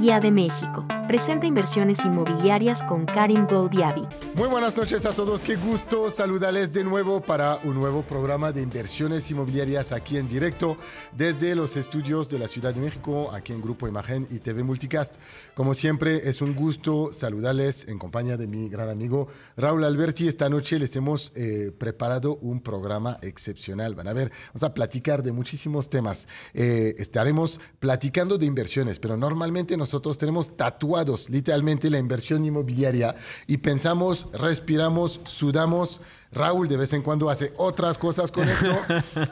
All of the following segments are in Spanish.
Guía de México presenta inversiones inmobiliarias con Karim Goudiabi. Muy buenas noches a todos, qué gusto saludarles de nuevo para un nuevo programa de inversiones inmobiliarias aquí en directo desde los estudios de la Ciudad de México, aquí en Grupo Imagen y TV Multicast. Como siempre, es un gusto saludarles en compañía de mi gran amigo Raúl Alberti. Esta noche les hemos eh, preparado un programa excepcional. Van a ver, vamos a platicar de muchísimos temas. Eh, estaremos platicando de inversiones, pero normalmente nosotros tenemos tatuajes literalmente la inversión inmobiliaria, y pensamos, respiramos, sudamos. Raúl de vez en cuando hace otras cosas con esto,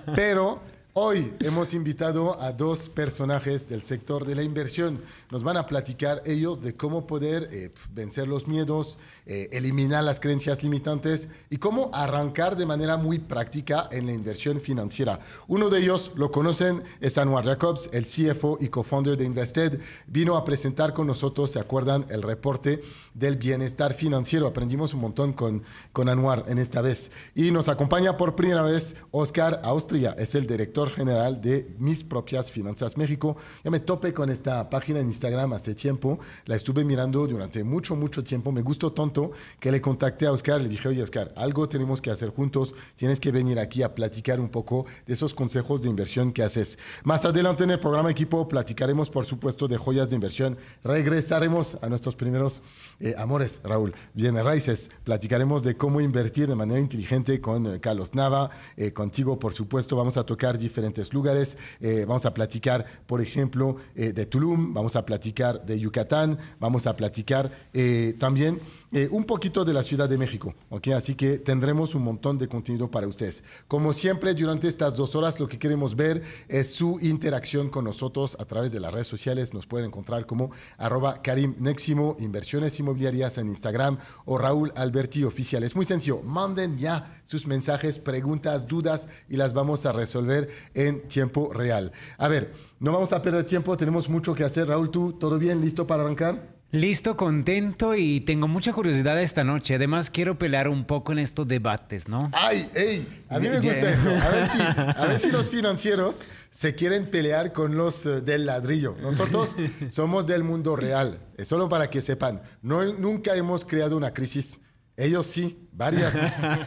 pero Hoy hemos invitado a dos personajes del sector de la inversión. Nos van a platicar ellos de cómo poder eh, vencer los miedos, eh, eliminar las creencias limitantes y cómo arrancar de manera muy práctica en la inversión financiera. Uno de ellos lo conocen, es Anwar Jacobs, el CFO y co-founder de Invested. Vino a presentar con nosotros, ¿se acuerdan? El reporte del bienestar financiero. Aprendimos un montón con, con Anwar en esta vez. Y nos acompaña por primera vez Oscar Austria, es el director general de Mis Propias Finanzas México. Ya me topé con esta página en Instagram hace tiempo, la estuve mirando durante mucho, mucho tiempo. Me gustó tanto que le contacté a Oscar, le dije, oye Oscar, algo tenemos que hacer juntos, tienes que venir aquí a platicar un poco de esos consejos de inversión que haces. Más adelante en el programa equipo platicaremos, por supuesto, de joyas de inversión. Regresaremos a nuestros primeros eh, amores, Raúl, bien raíces. Platicaremos de cómo invertir de manera inteligente con eh, Carlos Nava, eh, contigo, por supuesto. Vamos a tocar diferentes diferentes lugares. Eh, vamos a platicar, por ejemplo, eh, de Tulum, vamos a platicar de Yucatán, vamos a platicar eh, también eh, un poquito de la Ciudad de México, ¿ok? Así que tendremos un montón de contenido para ustedes. Como siempre, durante estas dos horas lo que queremos ver es su interacción con nosotros a través de las redes sociales. Nos pueden encontrar como arroba Karim Inversiones Inmobiliarias en Instagram o Raúl Alberti Oficial. Es muy sencillo, manden ya sus mensajes, preguntas, dudas y las vamos a resolver en tiempo real. A ver, no vamos a perder tiempo, tenemos mucho que hacer. Raúl, ¿tú todo bien? ¿Listo para arrancar? Listo, contento y tengo mucha curiosidad esta noche. Además, quiero pelear un poco en estos debates, ¿no? ¡Ay, ey! A mí me gusta eso. A ver, si, a ver si los financieros se quieren pelear con los eh, del ladrillo. Nosotros somos del mundo real. Es solo para que sepan. No, nunca hemos creado una crisis. Ellos sí varias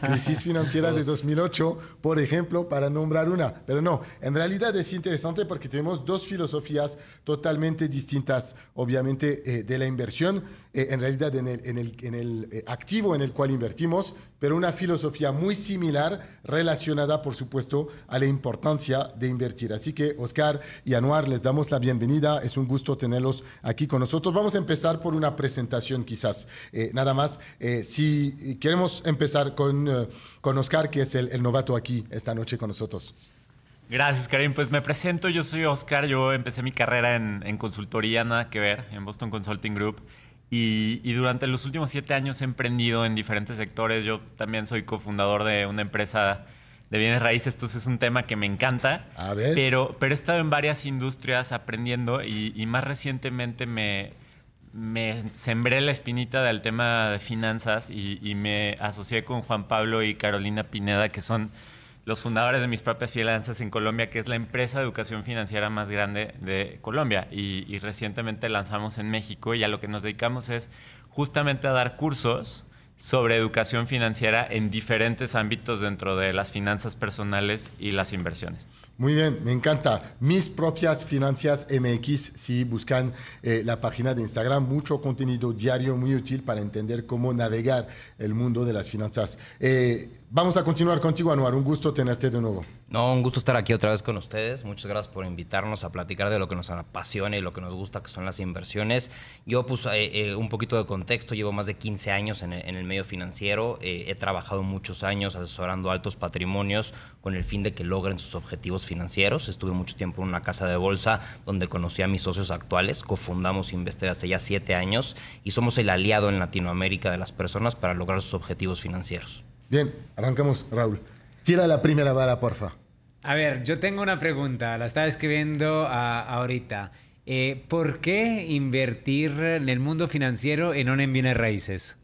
crisis financieras de 2008, por ejemplo, para nombrar una. Pero no, en realidad es interesante porque tenemos dos filosofías totalmente distintas, obviamente, eh, de la inversión, eh, en realidad en el, en el, en el eh, activo en el cual invertimos, pero una filosofía muy similar relacionada, por supuesto, a la importancia de invertir. Así que, Oscar y Anuar, les damos la bienvenida. Es un gusto tenerlos aquí con nosotros. Vamos a empezar por una presentación, quizás. nada más, si queremos empezar con, eh, con Oscar, que es el, novato aquí esta noche con nosotros. Gracias, Karim. Pues me presento, yo soy Oscar, yo empecé mi carrera en, consultoría, nada que ver, en Boston Consulting Group. Y, durante los últimos siete años he emprendido en diferentes sectores. Yo también soy cofundador de una empresa de bienes raíces, entonces es un tema que me encanta. Ah, pero, pero he estado en varias industrias aprendiendo y más recientemente me, me sembré la espinita del tema de finanzas y, me asocié con Juan Pablo y Carolina Pineda, que son los fundadores de mis propias finanzas en Colombia, que es la empresa de educación financiera más grande de Colombia. Y, y recientemente lanzamos en México y a lo que nos dedicamos es justamente a dar cursos sobre educación financiera en diferentes ámbitos dentro de las finanzas personales y las inversiones. Muy bien, me encanta. Mis propias finanzas MX, si buscan eh, la página de Instagram, mucho contenido diario muy útil para entender cómo navegar el mundo de las finanzas. Eh, vamos a continuar contigo, Anuar. Un gusto tenerte de nuevo. No, un gusto estar aquí otra vez con ustedes. Muchas gracias por invitarnos a platicar de lo que nos apasiona y lo que nos gusta, que son las inversiones. Yo, pues, eh, un poquito de contexto, llevo más de 15 años en, el medio financiero. he trabajado muchos años asesorando altos patrimonios con el fin de que logren sus objetivos financieros. Estuve mucho tiempo en una casa de bolsa donde conocí a mis socios actuales. Cofundamos Invested hace ya siete años y somos el aliado en Latinoamérica de las personas para lograr sus objetivos financieros. Bien, arrancamos, Raúl. Tira la primera bala, porfa. A ver, yo tengo una pregunta. La estaba escribiendo ah, ahorita. Eh, ¿Por qué invertir en el mundo financiero y no en bienes raíces?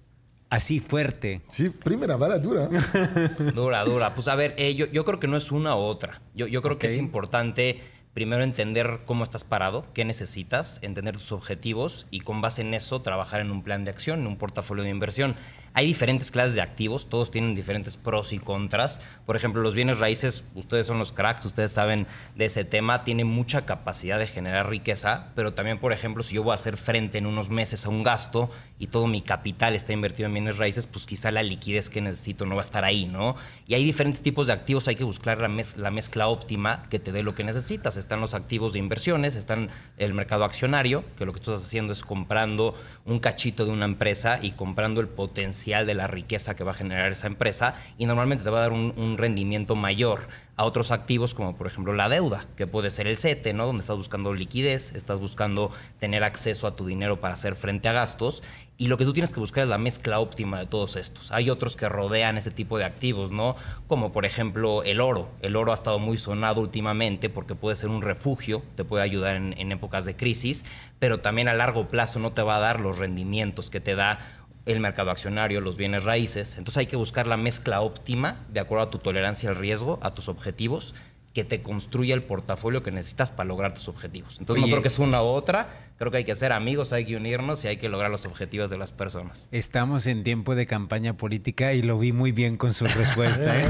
así fuerte. Sí, primera bala dura. dura, dura. Pues a ver, eh, yo, creo que no es una u otra. Yo, creo que es importante primero entender cómo estás parado, qué necesitas, entender tus objetivos y con base en eso trabajar en un plan de acción, en un portafolio de inversión. Hay diferentes clases de activos, todos tienen diferentes pros y contras. Por ejemplo, los bienes raíces, ustedes son los cracks, ustedes saben de ese tema, tienen mucha capacidad de generar riqueza, pero también, por ejemplo, si yo voy a hacer frente en unos meses a un gasto y todo mi capital está invertido en bienes raíces, pues quizá la liquidez que necesito no va a estar ahí, ¿no? Y hay diferentes tipos de activos, hay que buscar la, la mezcla óptima que te dé lo que necesitas. Están los activos de inversiones, están el mercado accionario, que lo que tú estás haciendo es comprando un cachito de una empresa y comprando el potencial de la riqueza que va a generar esa empresa y normalmente te va a dar un, rendimiento mayor a otros activos como por ejemplo la deuda, que puede ser el CETE, ¿no? donde estás buscando liquidez, estás buscando tener acceso a tu dinero para hacer frente a gastos y lo que tú tienes que buscar es la mezcla óptima de todos estos. Hay otros que rodean ese tipo de activos, ¿no? Como por ejemplo el oro. El oro ha estado muy sonado últimamente porque puede ser un refugio, te puede ayudar en épocas de crisis, pero también a largo plazo no te va a dar los rendimientos que te da el mercado accionario, los bienes raíces. Entonces hay que buscar la mezcla óptima de acuerdo a tu tolerancia al riesgo, a tus objetivos, que te construya el portafolio que necesitas para lograr tus objetivos. Entonces no creo que es una u otra, Creo que hay que ser amigos, hay que unirnos y hay que lograr los objetivos de las personas. Estamos en tiempo de campaña política y lo vi muy bien con su respuesta. ¿eh?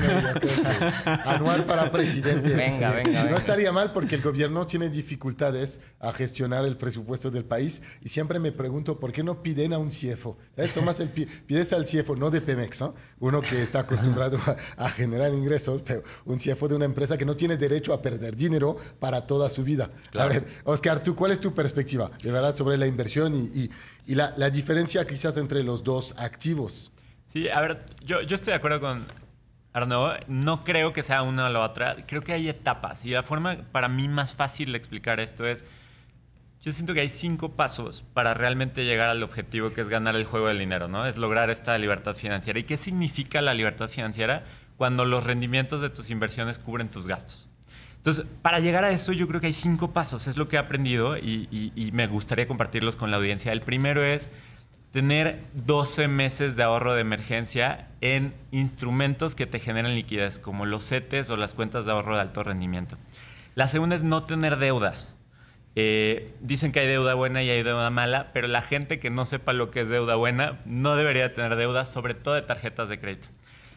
anual para presidente. Venga, venga, No estaría mal porque el gobierno tiene dificultades a gestionar el presupuesto del país y siempre me pregunto por qué no piden a un CIEFO. ¿Sabes? Tomás el pides al CIEFO, no de Pemex, uno que está acostumbrado a, generar ingresos, pero un CIEFO de una empresa que no tiene derecho a perder dinero para toda su vida. A ver, Oscar, ¿tú, ¿cuál es tu perspectiva? de verdad, sobre la inversión y, la, diferencia quizás entre los dos activos. Sí, a ver, yo, estoy de acuerdo con Arnaud. No creo que sea una o la otra. Creo que hay etapas. Y la forma para mí más fácil de explicar esto es... Yo siento que hay cinco pasos para realmente llegar al objetivo que es ganar el juego del dinero, ¿no? Es lograr esta libertad financiera. ¿Y qué significa la libertad financiera? Cuando los rendimientos de tus inversiones cubren tus gastos. Entonces, para llegar a eso yo creo que hay cinco pasos, es lo que he aprendido y, me gustaría compartirlos con la audiencia. El primero es tener 12 meses de ahorro de emergencia en instrumentos que te generan liquidez, como los CETES o las cuentas de ahorro de alto rendimiento. La segunda es no tener deudas. Eh, dicen que hay deuda buena y hay deuda mala, pero la gente que no sepa lo que es deuda buena no debería tener deudas, sobre todo de tarjetas de crédito.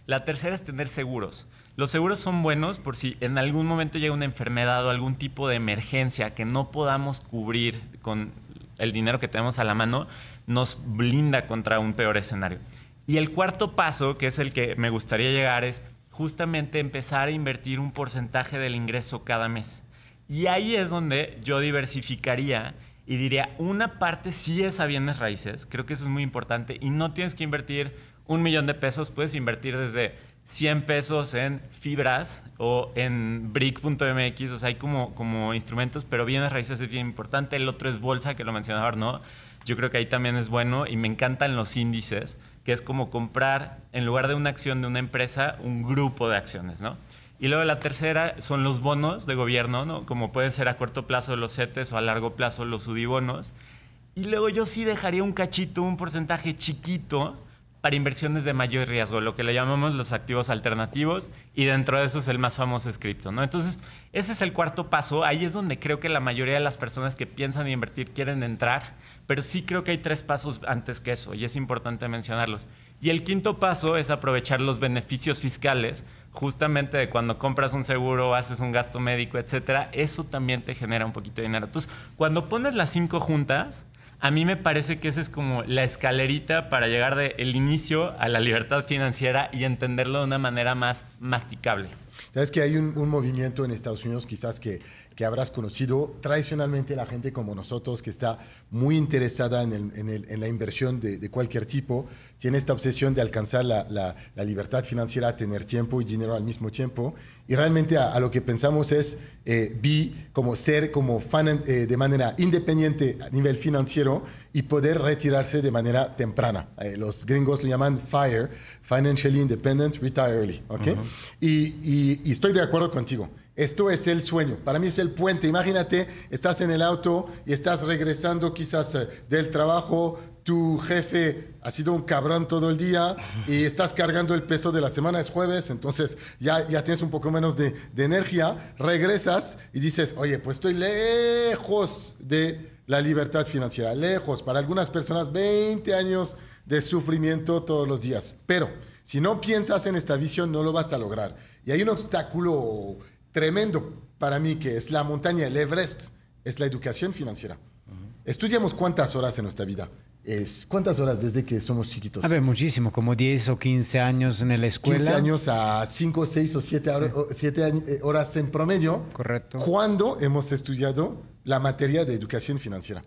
La tercera es tener seguros. Los seguros son buenos por si en algún momento llega una enfermedad o algún tipo de emergencia que no podamos cubrir con el dinero que tenemos a la mano, nos blinda contra un peor escenario. Y el cuarto paso, que es el que me gustaría llegar, es justamente empezar a invertir un porcentaje del ingreso cada mes. Y ahí es donde yo diversificaría y diría, una parte sí es a bienes raíces, creo que eso es muy importante, y no tienes que invertir un millón de pesos, puedes invertir desde 100 pesos en fibras o en brick.mx, o sea, hay como, como instrumentos, pero bienes raíces es bien importante. El otro es bolsa, que lo mencionaba no Yo creo que ahí también es bueno y me encantan los índices, que es como comprar, en lugar de una acción de una empresa, un grupo de acciones, ¿no? Y luego la tercera son los bonos de gobierno, ¿no? Como pueden ser a corto plazo los CETES o a largo plazo los UDIBONOS. Y luego yo sí dejaría un cachito, un porcentaje chiquito para inversiones de mayor riesgo, lo que le llamamos los activos alternativos, y dentro de eso es el más famoso es cripto, ¿no? Entonces, ese es el cuarto paso, ahí es donde creo que la mayoría de las personas que piensan invertir quieren entrar, pero sí creo que hay tres pasos antes que eso, y es importante mencionarlos. Y el quinto paso es aprovechar los beneficios fiscales, justamente de cuando compras un seguro, haces un gasto médico, etcétera, eso también te genera un poquito de dinero. Entonces, cuando pones las cinco juntas, a mí me parece que esa es como la escalerita para llegar del inicio a la libertad financiera y entenderlo de una manera más masticable. Sabes que hay un movimiento en Estados Unidos quizás que que habrás conocido tradicionalmente la gente como nosotros que está muy interesada en, en, la inversión de, cualquier tipo, tiene esta obsesión de alcanzar la, libertad financiera, tener tiempo y dinero al mismo tiempo. Y realmente a, lo que pensamos es eh, vi como ser como fan eh, de manera independiente a nivel financiero y poder retirarse de manera temprana. Eh, los gringos lo llaman FIRE, Financially Independent Retire Early. ¿okay? y, y estoy de acuerdo contigo. Esto es el sueño. Para mí es el puente. Imagínate, estás en el auto y estás regresando quizás eh, del trabajo, tu jefe ha sido un cabrón todo el día y estás cargando el peso de la semana, es jueves, entonces ya, ya tienes un poco menos de, de energía, regresas y dices, oye, pues estoy lejos de la libertad financiera, lejos, para algunas personas 20 años de sufrimiento todos los días, pero si no piensas en esta visión no lo vas a lograr. Y hay un obstáculo tremendo para mí, que es la montaña, el Everest, es la educación financiera. Estudiamos cuántas horas en nuestra vida. ¿Cuántas horas desde que somos chiquitos? A ver, muchísimo, como 10 o 15 años en la escuela. 15 años a 5, 6 o 7, eh, horas en promedio. Correcto. ¿Cuándo hemos estudiado la materia de educación financiera?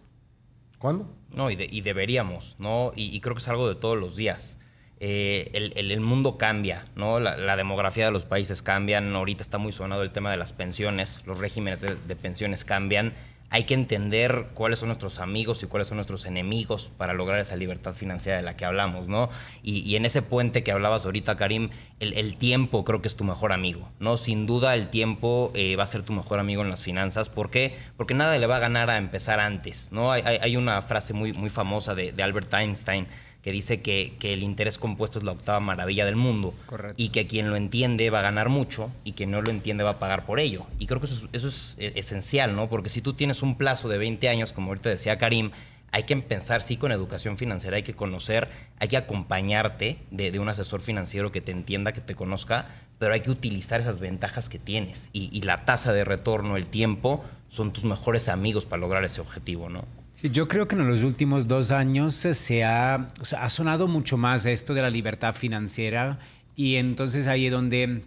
¿Cuándo? No, y, deberíamos, ¿no? Y, y, creo que es algo de todos los días. Eh, el, el, mundo cambia, ¿no? La, demografía de los países cambian, ahorita está muy sonado el tema de las pensiones, los regímenes de, pensiones cambian, hay que entender cuáles son nuestros amigos y cuáles son nuestros enemigos para lograr esa libertad financiera de la que hablamos, ¿no? Y, en ese puente que hablabas ahorita, Karim, el, tiempo creo que es tu mejor amigo, ¿no? Sin duda el tiempo eh, va a ser tu mejor amigo en las finanzas. ¿Por qué? Porque nada le va a ganar a empezar antes, ¿no? Hay, una frase muy, muy famosa de Albert Einstein que dice que, el interés compuesto es la octava maravilla del mundo. Y que quien lo entiende va a ganar mucho y quien no lo entiende va a pagar por ello. Y creo que eso es, eh, esencial, ¿no? Porque si tú tienes un plazo de 20 años, como ahorita decía Karim, hay que pensar, sí, con educación financiera, hay que conocer, hay que acompañarte de, un asesor financiero que te entienda, que te conozca, pero hay que utilizar esas ventajas que tienes. Y, y la tasa de retorno, el tiempo, son tus mejores amigos para lograr ese objetivo, ¿no? yo creo que en los últimos dos años se ha, ha sonado mucho más esto de la libertad financiera y entonces ahí es donde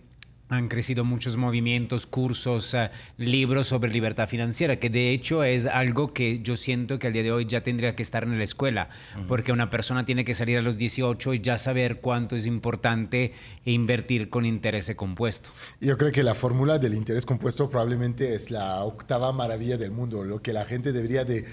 han crecido muchos movimientos, cursos, eh, libros sobre libertad financiera, que de hecho es algo que yo siento que al día de hoy ya tendría que estar en la escuela, porque una persona tiene que salir a los 18 y ya saber cuánto es importante invertir con interés compuesto. Yo creo que la fórmula del interés compuesto probablemente es la octava maravilla del mundo, lo que la gente debería de,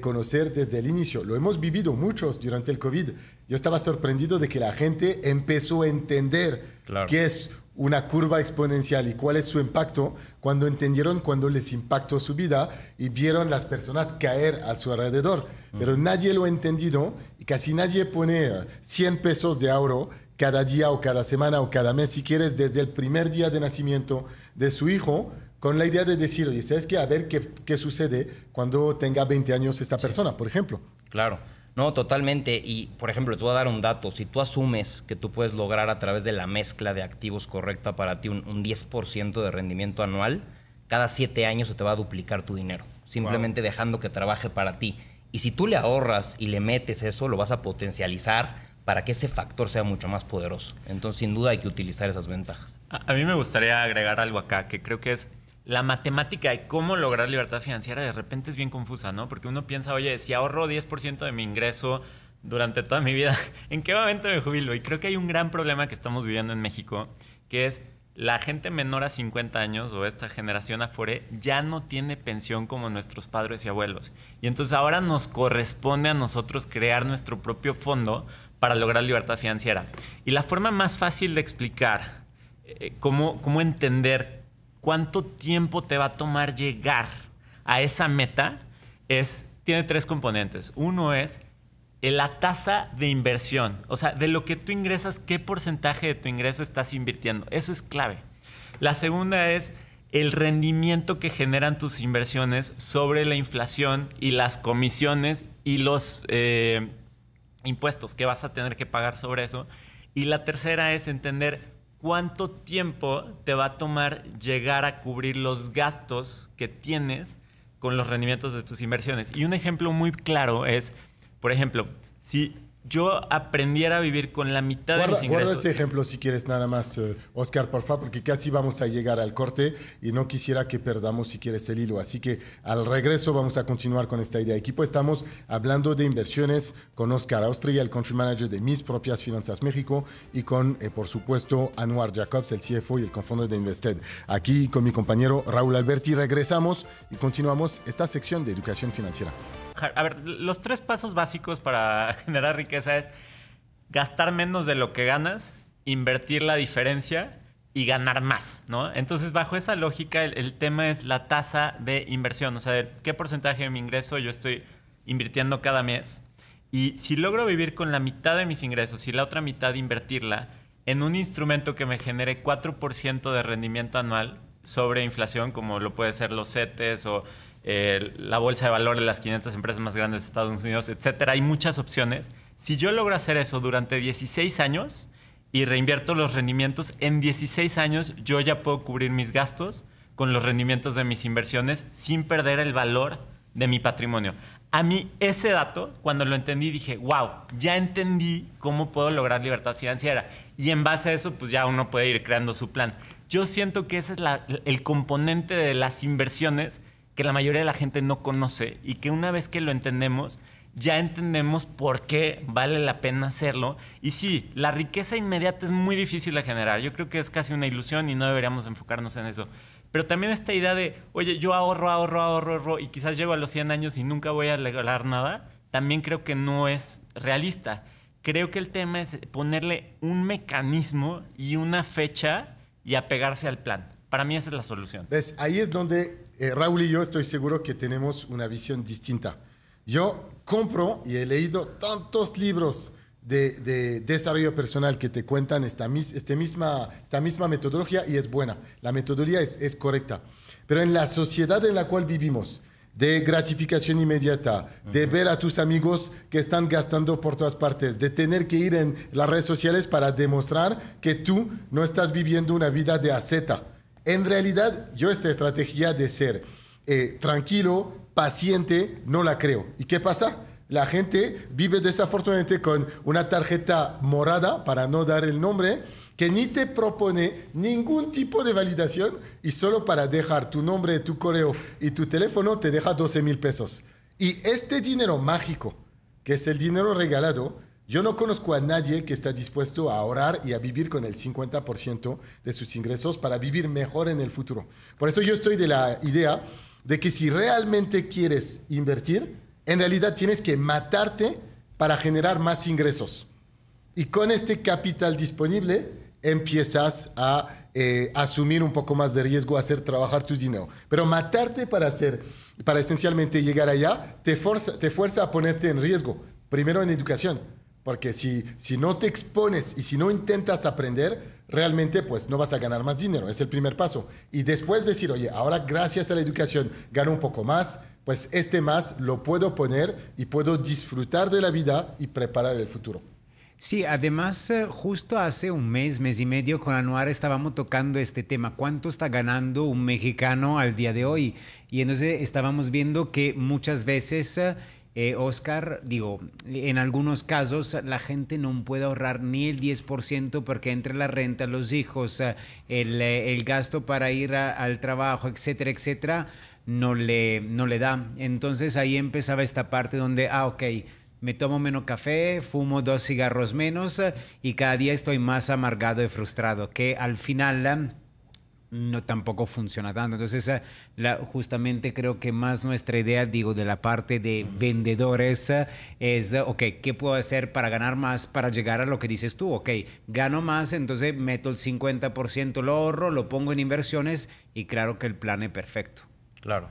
conocer desde el inicio. Lo hemos vivido muchos durante el COVID. Yo estaba sorprendido de que la gente empezó a entender que es una curva exponencial y cuál es su impacto, cuando entendieron cuando les impactó su vida y vieron las personas caer a su alrededor. Pero mm. nadie lo ha entendido y casi nadie pone 100 eh, pesos de oro cada día o cada semana o cada mes, si quieres, desde el primer día de nacimiento de su hijo, con la idea de decir, oye, ¿sabes qué? A ver qué, qué sucede cuando tenga 20 años esta persona, por ejemplo. Claro. No, totalmente. Y, por ejemplo, les voy a dar un dato. Si tú asumes que tú puedes lograr a través de la mezcla de activos correcta para ti un, 10% de rendimiento anual, cada siete años se te va a duplicar tu dinero, simplemente dejando que trabaje para ti. Y si tú le ahorras y le metes eso, lo vas a potencializar para que ese factor sea mucho más poderoso. Entonces, sin duda hay que utilizar esas ventajas. a mí me gustaría agregar algo acá, que creo que es la matemática de cómo lograr libertad financiera de repente es bien confusa, ¿no? Porque uno piensa, oye, si ahorro 10% de mi ingreso durante toda mi vida, ¿en qué momento me jubilo? Y creo que hay un gran problema que estamos viviendo en México, que es la gente menor a 50 años o esta generación afuera ya no tiene pensión como nuestros padres y abuelos. Y entonces ahora nos corresponde a nosotros crear nuestro propio fondo para lograr libertad financiera. Y la forma más fácil de explicar eh, cómo, cómo entender cuánto tiempo te va a tomar llegar a esa meta tiene tres componentes. Uno es eh, la tasa de inversión, o sea, de lo que tú ingresas, qué porcentaje de tu ingreso estás invirtiendo. Eso es clave. La segunda es el rendimiento que generan tus inversiones sobre la inflación y las comisiones y los eh, impuestos que vas a tener que pagar sobre eso. Y la tercera es entender cuánto tiempo te va a tomar llegar a cubrir los gastos que tienes con los rendimientos de tus inversiones. Y un ejemplo muy claro es, por ejemplo, si yo aprendiera a vivir con la mitad de mis ingresos. Guarda este ejemplo si quieres nada más, eh, Oscar, por favor, porque casi vamos a llegar al corte y no quisiera que perdamos si quieres el hilo. Así que al regreso vamos a continuar con esta idea. Equipo, estamos hablando de inversiones con Oscar Austria, el country manager de Mis Propias Finanzas México y con, eh, por supuesto, Anuar Jacobs, el CFO y el cofundador de Invested. Aquí con mi compañero Raúl Alberti regresamos y continuamos esta sección de educación financiera. A ver, los tres pasos básicos para generar riqueza es gastar menos de lo que ganas, invertir la diferencia y ganar más, ¿no? Entonces, bajo esa lógica, el, tema es la tasa de inversión, o sea, qué porcentaje de mi ingreso yo estoy invirtiendo cada mes. Y si logro vivir con la mitad de mis ingresos y la otra mitad invertirla en un instrumento que me genere 4% de rendimiento anual sobre inflación, como lo puede ser los CETES o eh, la bolsa de valor de las 500 empresas más grandes de Estados Unidos, etcétera. Hay muchas opciones. Si yo logro hacer eso durante 16 años y reinvierto los rendimientos, en 16 años yo ya puedo cubrir mis gastos con los rendimientos de mis inversiones sin perder el valor de mi patrimonio. A mí ese dato, cuando lo entendí, dije, wow, ya entendí cómo puedo lograr libertad financiera. Y en base a eso, pues ya uno puede ir creando su plan. Yo siento que ese es el componente de las inversiones que la mayoría de la gente no conoce y que una vez que lo entendemos, ya entendemos por qué vale la pena hacerlo. Y sí, la riqueza inmediata es muy difícil de generar. Yo creo que es casi una ilusión y no deberíamos enfocarnos en eso. Pero también esta idea de, oye, yo ahorro, ahorro, ahorro, ahorro y quizás llego a los 100 años y nunca voy a regalar nada, también creo que no es realista. Creo que el tema es ponerle un mecanismo y una fecha y apegarse al plan. Para mí esa es la solución. ¿Ves? Ahí es donde eh, Raúl y yo estoy seguro que tenemos una visión distinta. Yo compro y he leído tantos libros de, desarrollo personal que te cuentan este esta, misma, metodología y es buena. La metodología es, correcta. Pero en la sociedad en la cual vivimos, de gratificación inmediata, de ver a tus amigos que están gastando por todas partes, de tener que ir en las redes sociales para demostrar que tú no estás viviendo una vida de aceta en realidad, yo esta estrategia de ser eh, tranquilo, paciente, no la creo. ¿Y qué pasa? La gente vive desafortunadamente con una tarjeta morada, para no dar el nombre, que ni te propone ningún tipo de validación y solo para dejar tu nombre, tu correo y tu teléfono te deja 12 mil pesos. Y este dinero mágico, que es el dinero regalado, yo no conozco a nadie que está dispuesto a ahorrar y a vivir con el 50% de sus ingresos para vivir mejor en el futuro. Por eso yo estoy de la idea de que si realmente quieres invertir, en realidad tienes que matarte para generar más ingresos. Y con este capital disponible empiezas a eh, asumir un poco más de riesgo, a hacer trabajar tu dinero. Pero matarte para, hacer, para esencialmente llegar allá te fuerza a ponerte en riesgo. Primero en educación, porque si, si no te expones y si no intentas aprender, realmente pues no vas a ganar más dinero. Es el primer paso. Y después decir, oye, ahora gracias a la educación gano un poco más, pues este más lo puedo poner y puedo disfrutar de la vida y preparar el futuro. Sí, además eh, justo hace un mes, mes y medio con Anuar estábamos tocando este tema, cuánto está ganando un mexicano al día de hoy. Y entonces estábamos viendo que muchas veces eh, eh, Oscar, digo, en algunos casos la gente no puede ahorrar ni el 10% porque entre la renta, los hijos, eh, eh, el, gasto para ir al trabajo, etcétera, etcétera, no le, no le da. Entonces ahí empezaba esta parte donde, ah, ok, me tomo menos café, fumo dos cigarros menos y cada día estoy más amargado y frustrado, que al final no tampoco funciona tanto. Entonces, justamente creo que más nuestra idea, digo, de la parte de vendedores eh, es, ok, ¿qué puedo hacer para ganar más, para llegar a lo que dices tú? Ok, gano más, entonces meto el 50%, lo ahorro, lo pongo en inversiones y claro que el plan es perfecto. Claro.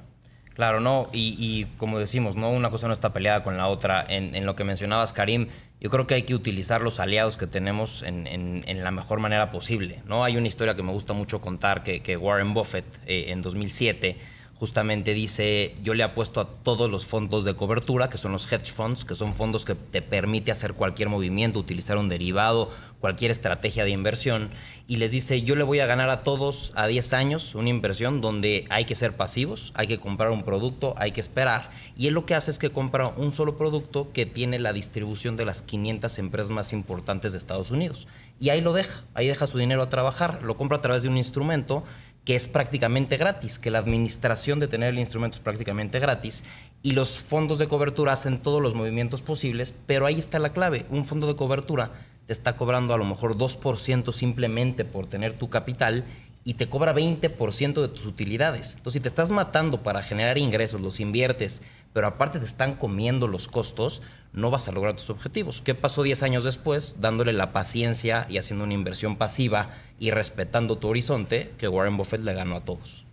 Claro, no, y, como decimos, no una cosa no está peleada con la otra. En, en lo que mencionabas, Karim, yo creo que hay que utilizar los aliados que tenemos en, la mejor manera posible. ¿no? Hay una historia que me gusta mucho contar, que, Warren Buffett eh, en 2007 justamente dice, yo le apuesto a todos los fondos de cobertura, que son los hedge funds, que son fondos que te permite hacer cualquier movimiento, utilizar un derivado, cualquier estrategia de inversión y les dice, yo le voy a ganar a todos a 10 años una inversión donde hay que ser pasivos, hay que comprar un producto, hay que esperar. Y él lo que hace es que compra un solo producto que tiene la distribución de las 500 empresas más importantes de Estados Unidos. Y ahí lo deja, ahí deja su dinero a trabajar, lo compra a través de un instrumento que es prácticamente gratis, que la administración de tener el instrumento es prácticamente gratis y los fondos de cobertura hacen todos los movimientos posibles, pero ahí está la clave, un fondo de cobertura te está cobrando a lo mejor 2% simplemente por tener tu capital y te cobra 20% de tus utilidades. Entonces, si te estás matando para generar ingresos, los inviertes, pero aparte te están comiendo los costos, no vas a lograr tus objetivos. ¿Qué pasó 10 años después? Dándole la paciencia y haciendo una inversión pasiva y respetando tu horizonte que Warren Buffett le ganó a todos.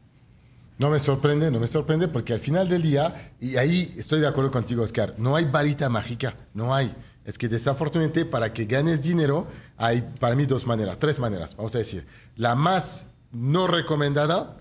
No me sorprende, no me sorprende, porque al final del día, y ahí estoy de acuerdo contigo, Oscar, no hay varita mágica, no hay. Es que desafortunadamente para que ganes dinero hay para mí dos maneras, tres maneras, vamos a decir. La más no recomendada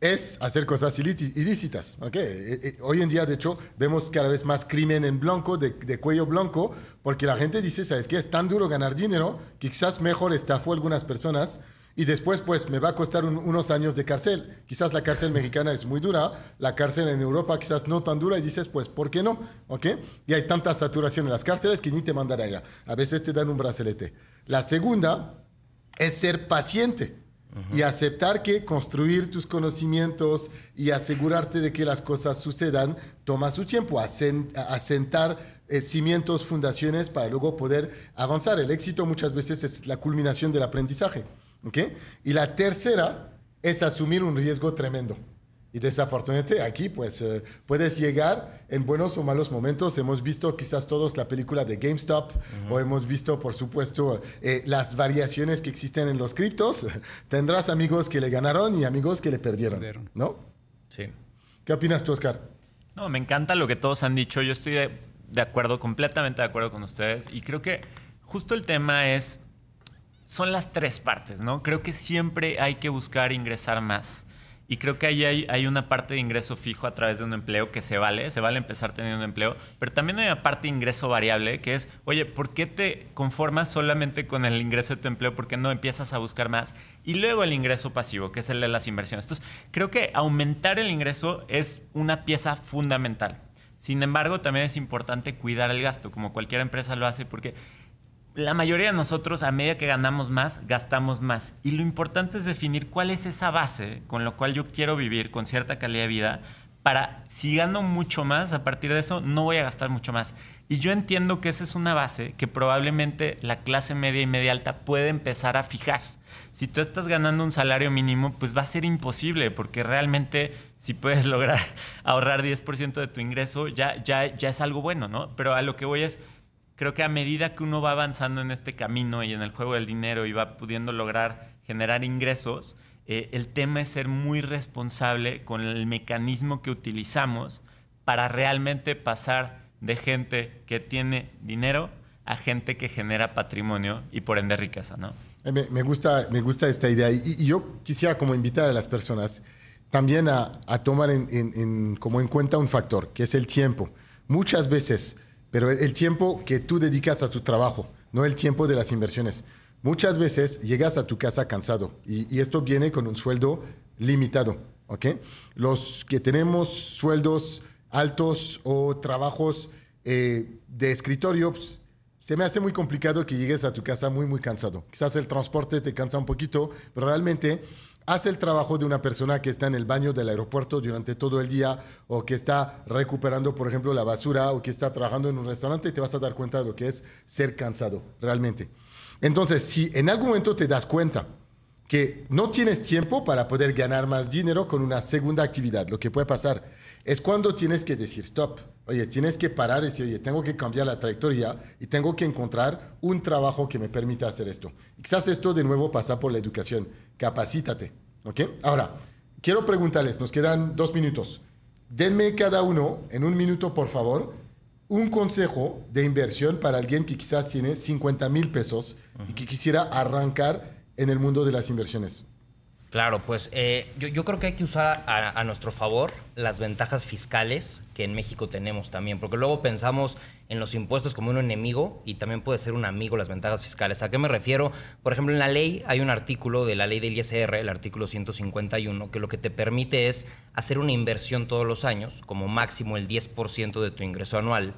es hacer cosas ilícitas. Eh, eh, eh, hoy en día, de hecho, vemos cada vez más crimen en blanco, de, cuello blanco, porque la gente dice, ¿sabes qué? Es tan duro ganar dinero quizás mejor estafó algunas personas y después pues me va a costar unos años de cárcel. Quizás la cárcel mexicana es muy dura, la cárcel en Europa quizás no tan dura y dices pues ¿por qué no? ¿Ok? Y hay tanta saturación en las cárceles que ni te mandan allá. A veces te dan un bracelete. La segunda es ser paciente. Y aceptar que construir tus conocimientos y asegurarte de que las cosas sucedan toma su tiempo. asentar eh, cimientos, fundaciones para luego poder avanzar. El éxito muchas veces es la culminación del aprendizaje. ¿Ok? Y la tercera es asumir un riesgo tremendo. Y desafortunadamente aquí pues eh, puedes llegar en buenos o malos momentos. Hemos visto quizás todos la película de GameStop o hemos visto por supuesto eh, las variaciones que existen en los criptos. Tendrás amigos que le ganaron y amigos que le perdieron. ¿No? Sí. ¿Qué opinas tú, Oscar? No, me encanta lo que todos han dicho. Yo estoy de, de acuerdo, completamente de acuerdo con ustedes. Y creo que justo el tema es son las tres partes, ¿no? Creo que siempre hay que buscar ingresar más. Y creo que ahí hay, hay, una parte de ingreso fijo a través de un empleo que se vale, se vale empezar teniendo un empleo, pero también hay una parte de ingreso variable que es, oye, ¿por qué te conformas solamente con el ingreso de tu empleo? ¿Por qué no empiezas a buscar más? Y luego el ingreso pasivo, que es el de las inversiones. Entonces, creo que aumentar el ingreso es una pieza fundamental. Sin embargo, también es importante cuidar el gasto, como cualquier empresa lo hace, porque la mayoría de nosotros, a medida que ganamos más, gastamos más. Y lo importante es definir cuál es esa base con la cual yo quiero vivir con cierta calidad de vida para, si gano mucho más, a partir de eso no voy a gastar mucho más. Y yo entiendo que esa es una base que probablemente la clase media y media alta puede empezar a fijar. Si tú estás ganando un salario mínimo, pues va a ser imposible, porque realmente si puedes lograr ahorrar 10% de tu ingreso, ya, ya, ya es algo bueno, ¿no? Pero a lo que voy es, creo que a medida que uno va avanzando en este camino y en el juego del dinero y va pudiendo lograr generar ingresos, eh, el tema es ser muy responsable con el mecanismo que utilizamos para realmente pasar de gente que tiene dinero a gente que genera patrimonio y por ende riqueza, ¿no? Eh, me, gusta, me gusta esta idea y, yo quisiera como invitar a las personas también a, tomar como en cuenta un factor, que es el tiempo. Muchas veces pero el tiempo que tú dedicas a tu trabajo, no el tiempo de las inversiones. Muchas veces llegas a tu casa cansado y, esto viene con un sueldo limitado. ¿okay? Los que tenemos sueldos altos o trabajos eh, de escritorio, pues, se me hace muy complicado que llegues a tu casa muy, muy cansado. Quizás el transporte te cansa un poquito, pero realmente hace el trabajo de una persona que está en el baño del aeropuerto durante todo el día o que está recuperando, por ejemplo, la basura o que está trabajando en un restaurante, y te vas a dar cuenta de lo que es ser cansado realmente. Entonces, si en algún momento te das cuenta que no tienes tiempo para poder ganar más dinero con una segunda actividad, lo que puede pasar es cuando tienes que decir stop. Oye, tienes que parar y decir, oye, tengo que cambiar la trayectoria y tengo que encontrar un trabajo que me permita hacer esto. quizás esto de nuevo pasa por la educación. Capacítate. ¿Ok? Ahora, quiero preguntarles, nos quedan dos minutos. Denme cada uno, en un minuto, por favor, un consejo de inversión para alguien que quizás tiene 50 mil pesos y que quisiera arrancar en el mundo de las inversiones. Claro, pues eh, yo, creo que hay que usar a, a, nuestro favor las ventajas fiscales que en México tenemos también, porque luego pensamos en los impuestos como un enemigo y también puede ser un amigo las ventajas fiscales. ¿A qué me refiero? Por ejemplo, en la ley hay un artículo de la ley del ISR, el artículo 151, que lo que te permite es hacer una inversión todos los años, como máximo el 10% de tu ingreso anual,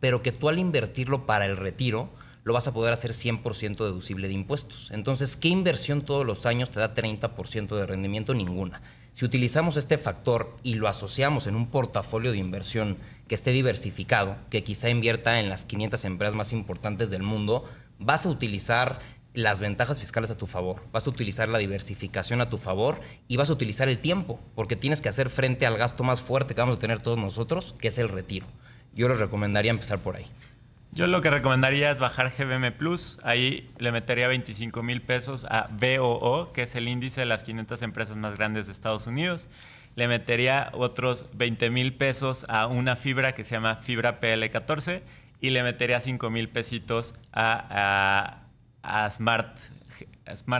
pero que tú al invertirlo para el retiro, lo vas a poder hacer 100% deducible de impuestos. Entonces, ¿qué inversión todos los años te da 30% de rendimiento? Ninguna. Si utilizamos este factor y lo asociamos en un portafolio de inversión que esté diversificado, que quizá invierta en las 500 empresas más importantes del mundo, vas a utilizar las ventajas fiscales a tu favor, vas a utilizar la diversificación a tu favor y vas a utilizar el tiempo, porque tienes que hacer frente al gasto más fuerte que vamos a tener todos nosotros, que es el retiro. Yo les recomendaría empezar por ahí. Yo lo que recomendaría es bajar GBM Plus. Ahí le metería 25 mil pesos a BOO, que es el índice de las 500 empresas más grandes de Estados Unidos. Le metería otros 20 mil pesos a una fibra que se llama Fibra PL14 y le metería 5 mil pesitos a, Smart,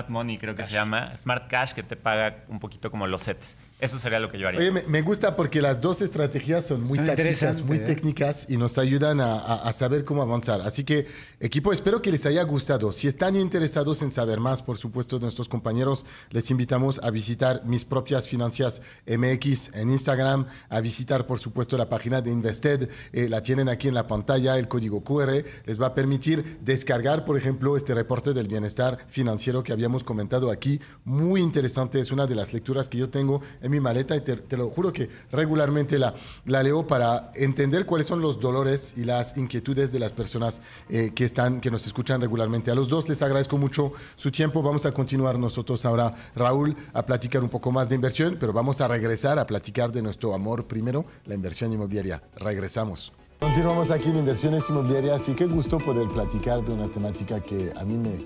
Money, creo que se llama, Smart Cash, que te paga un poquito como los sets. Eso sería lo que yo haría. me, gusta porque las dos estrategias son muy tácticas, muy ¿eh? técnicas y nos ayudan a, saber cómo avanzar. Así que, equipo, espero que les haya gustado. Si están interesados en saber más, por supuesto, nuestros compañeros, les invitamos a visitar mis propias finanzas MX en Instagram, a visitar, por supuesto, la página de Invested. Eh, la tienen aquí en la pantalla, el código QR. Les va a permitir descargar, por ejemplo, este reporte del bienestar financiero que habíamos comentado aquí. Muy interesante, es una de las lecturas que yo tengo en mi maleta y te, lo juro que regularmente la, la, leo para entender cuáles son los dolores y las inquietudes de las personas eh, que, están, que nos escuchan regularmente. A los dos les agradezco mucho su tiempo. Vamos a continuar nosotros ahora, Raúl, a platicar un poco más de inversión, pero vamos a regresar a platicar de nuestro amor primero, la inversión inmobiliaria. Regresamos. Continuamos aquí en Inversiones Inmobiliarias y qué gusto poder platicar de una temática que a mí me,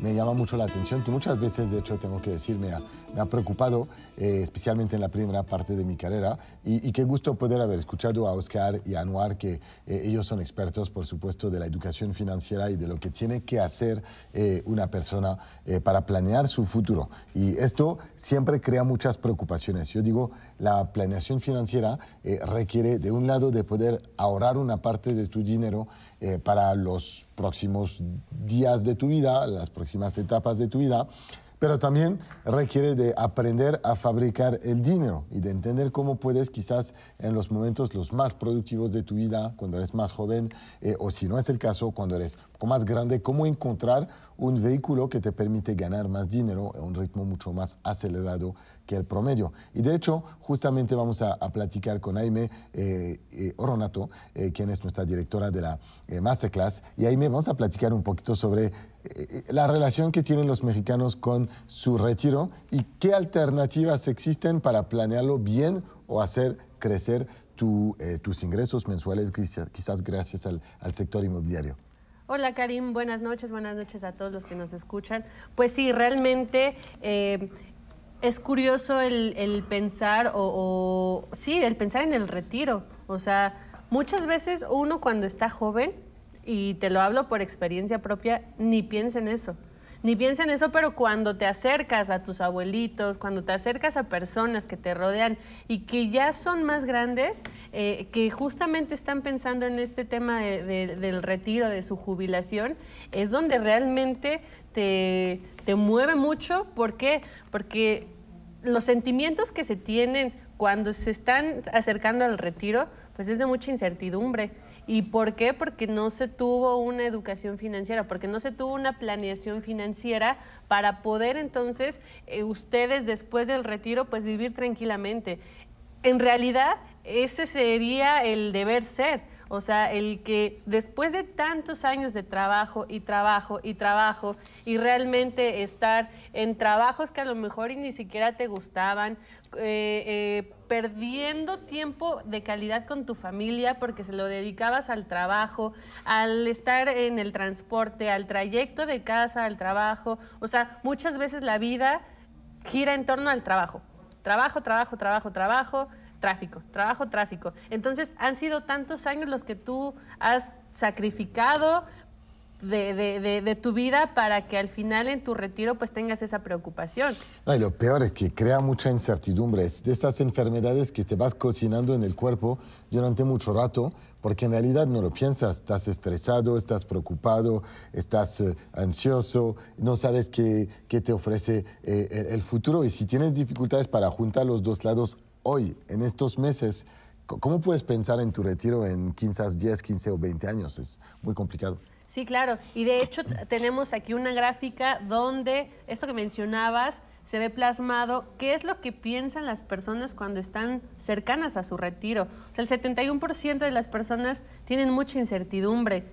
me llama mucho la atención, que muchas veces de hecho tengo que decirme a me ha preocupado, eh, especialmente en la primera parte de mi carrera. Y, qué gusto poder haber escuchado a Oscar y a Anuar, que eh, ellos son expertos, por supuesto, de la educación financiera y de lo que tiene que hacer eh, una persona para planear su futuro. Y esto siempre crea muchas preocupaciones. Yo digo, la planeación financiera requiere, de un lado, de poder ahorrar una parte de tu dinero para los próximos días de tu vida, las próximas etapas de tu vida, pero también requiere de aprender a fabricar el dinero y de entender cómo puedes quizás en los momentos los más productivos de tu vida, cuando eres más joven, eh, o si no es el caso, cuando eres más grande, cómo encontrar un vehículo que te permite ganar más dinero a un ritmo mucho más acelerado que el promedio. Y de hecho, justamente vamos a, platicar con Aime eh, eh, Oronato, quien es nuestra directora de la Masterclass, y Aime, vamos a platicar un poquito sobre eh, la relación que tienen los mexicanos con su retiro y qué alternativas existen para planearlo bien o hacer crecer eh, tus ingresos mensuales, quizás gracias al, sector inmobiliario. Hola Karim, buenas noches, buenas noches a todos los que nos escuchan. Pues sí, realmente eh, es curioso el, pensar o sí, el pensar en el retiro. O sea, muchas veces uno cuando está joven y te lo hablo por experiencia propia, ni piensen eso. Ni piensen eso, pero cuando te acercas a tus abuelitos, cuando te acercas a personas que te rodean y que ya son más grandes, eh, que justamente están pensando en este tema del retiro, de su jubilación, es donde realmente te, te mueve mucho. ¿Por qué? Porque los sentimientos que se tienen cuando se están acercando al retiro, pues es de mucha incertidumbre ¿Y por qué? Porque no se tuvo una educación financiera, porque no se tuvo una planeación financiera para poder entonces eh, ustedes después del retiro pues vivir tranquilamente. En realidad ese sería el deber ser. O sea, el que después de tantos años de trabajo y trabajo y trabajo y realmente estar en trabajos que a lo mejor ni siquiera te gustaban, eh, eh, perdiendo tiempo de calidad con tu familia porque se lo dedicabas al trabajo, al estar en el transporte, al trayecto de casa, al trabajo. O sea, muchas veces la vida gira en torno al trabajo. Trabajo, trabajo, trabajo, trabajo, tráfico, trabajo, tráfico. Entonces, han sido tantos años los que tú has sacrificado de, tu vida para que al final en tu retiro pues tengas esa preocupación. lo peor es que crea mucha incertidumbre. Es de estas enfermedades que te vas cocinando en el cuerpo durante mucho rato, porque en realidad no lo piensas. Estás estresado, estás preocupado, estás eh, ansioso, no sabes qué, te ofrece eh, el futuro. Y si tienes dificultades para juntar los dos lados hoy, en estos meses, ¿cómo puedes pensar en tu retiro en 15, 10, 15 o 20 años? Es muy complicado. Sí, claro. Y de hecho tenemos aquí una gráfica donde esto que mencionabas se ve plasmado qué es lo que piensan las personas cuando están cercanas a su retiro. O sea, el 71% de las personas tienen mucha incertidumbre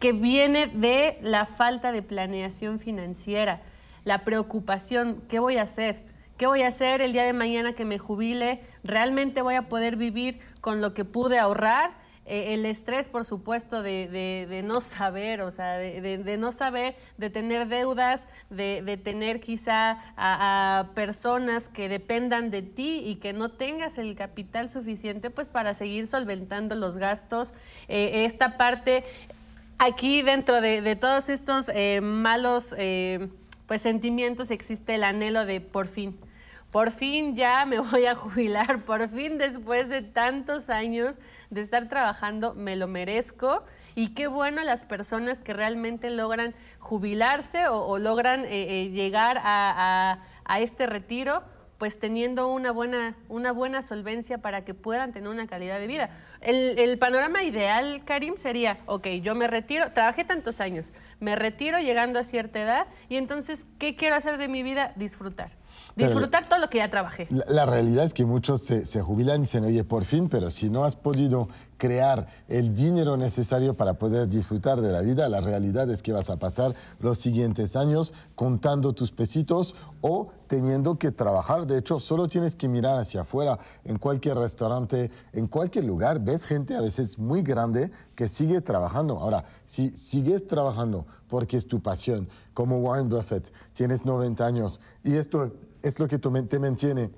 que viene de la falta de planeación financiera, la preocupación, ¿qué voy a hacer? ¿Qué voy a hacer el día de mañana que me jubile? ¿Realmente voy a poder vivir con lo que pude ahorrar? Eh, el estrés, por supuesto, de, no saber, o sea, de, no saber, de tener deudas, de, tener quizá a, personas que dependan de ti y que no tengas el capital suficiente pues para seguir solventando los gastos. Eh, esta parte, aquí dentro de, todos estos eh, malos pues, sentimientos existe el anhelo de por fin por fin ya me voy a jubilar, por fin después de tantos años de estar trabajando, me lo merezco. Y qué bueno las personas que realmente logran jubilarse o, logran eh, eh, llegar a, este retiro pues teniendo una buena, una buena solvencia para que puedan tener una calidad de vida. El, el panorama ideal, Karim, sería, ok, yo me retiro, trabajé tantos años, me retiro llegando a cierta edad y entonces, ¿qué quiero hacer de mi vida? Disfrutar Disfrutar todo lo que ya trabajé. La, realidad es que muchos se, se, jubilan y dicen, oye, por fin, pero si no has podido crear el dinero necesario para poder disfrutar de la vida, la realidad es que vas a pasar los siguientes años contando tus pesitos o teniendo que trabajar. De hecho, solo tienes que mirar hacia afuera, en cualquier restaurante, en cualquier lugar, ves gente a veces muy grande que sigue trabajando. Ahora, si sigues trabajando porque es tu pasión, como Warren Buffett, tienes 90 años y esto es lo que mente mantiene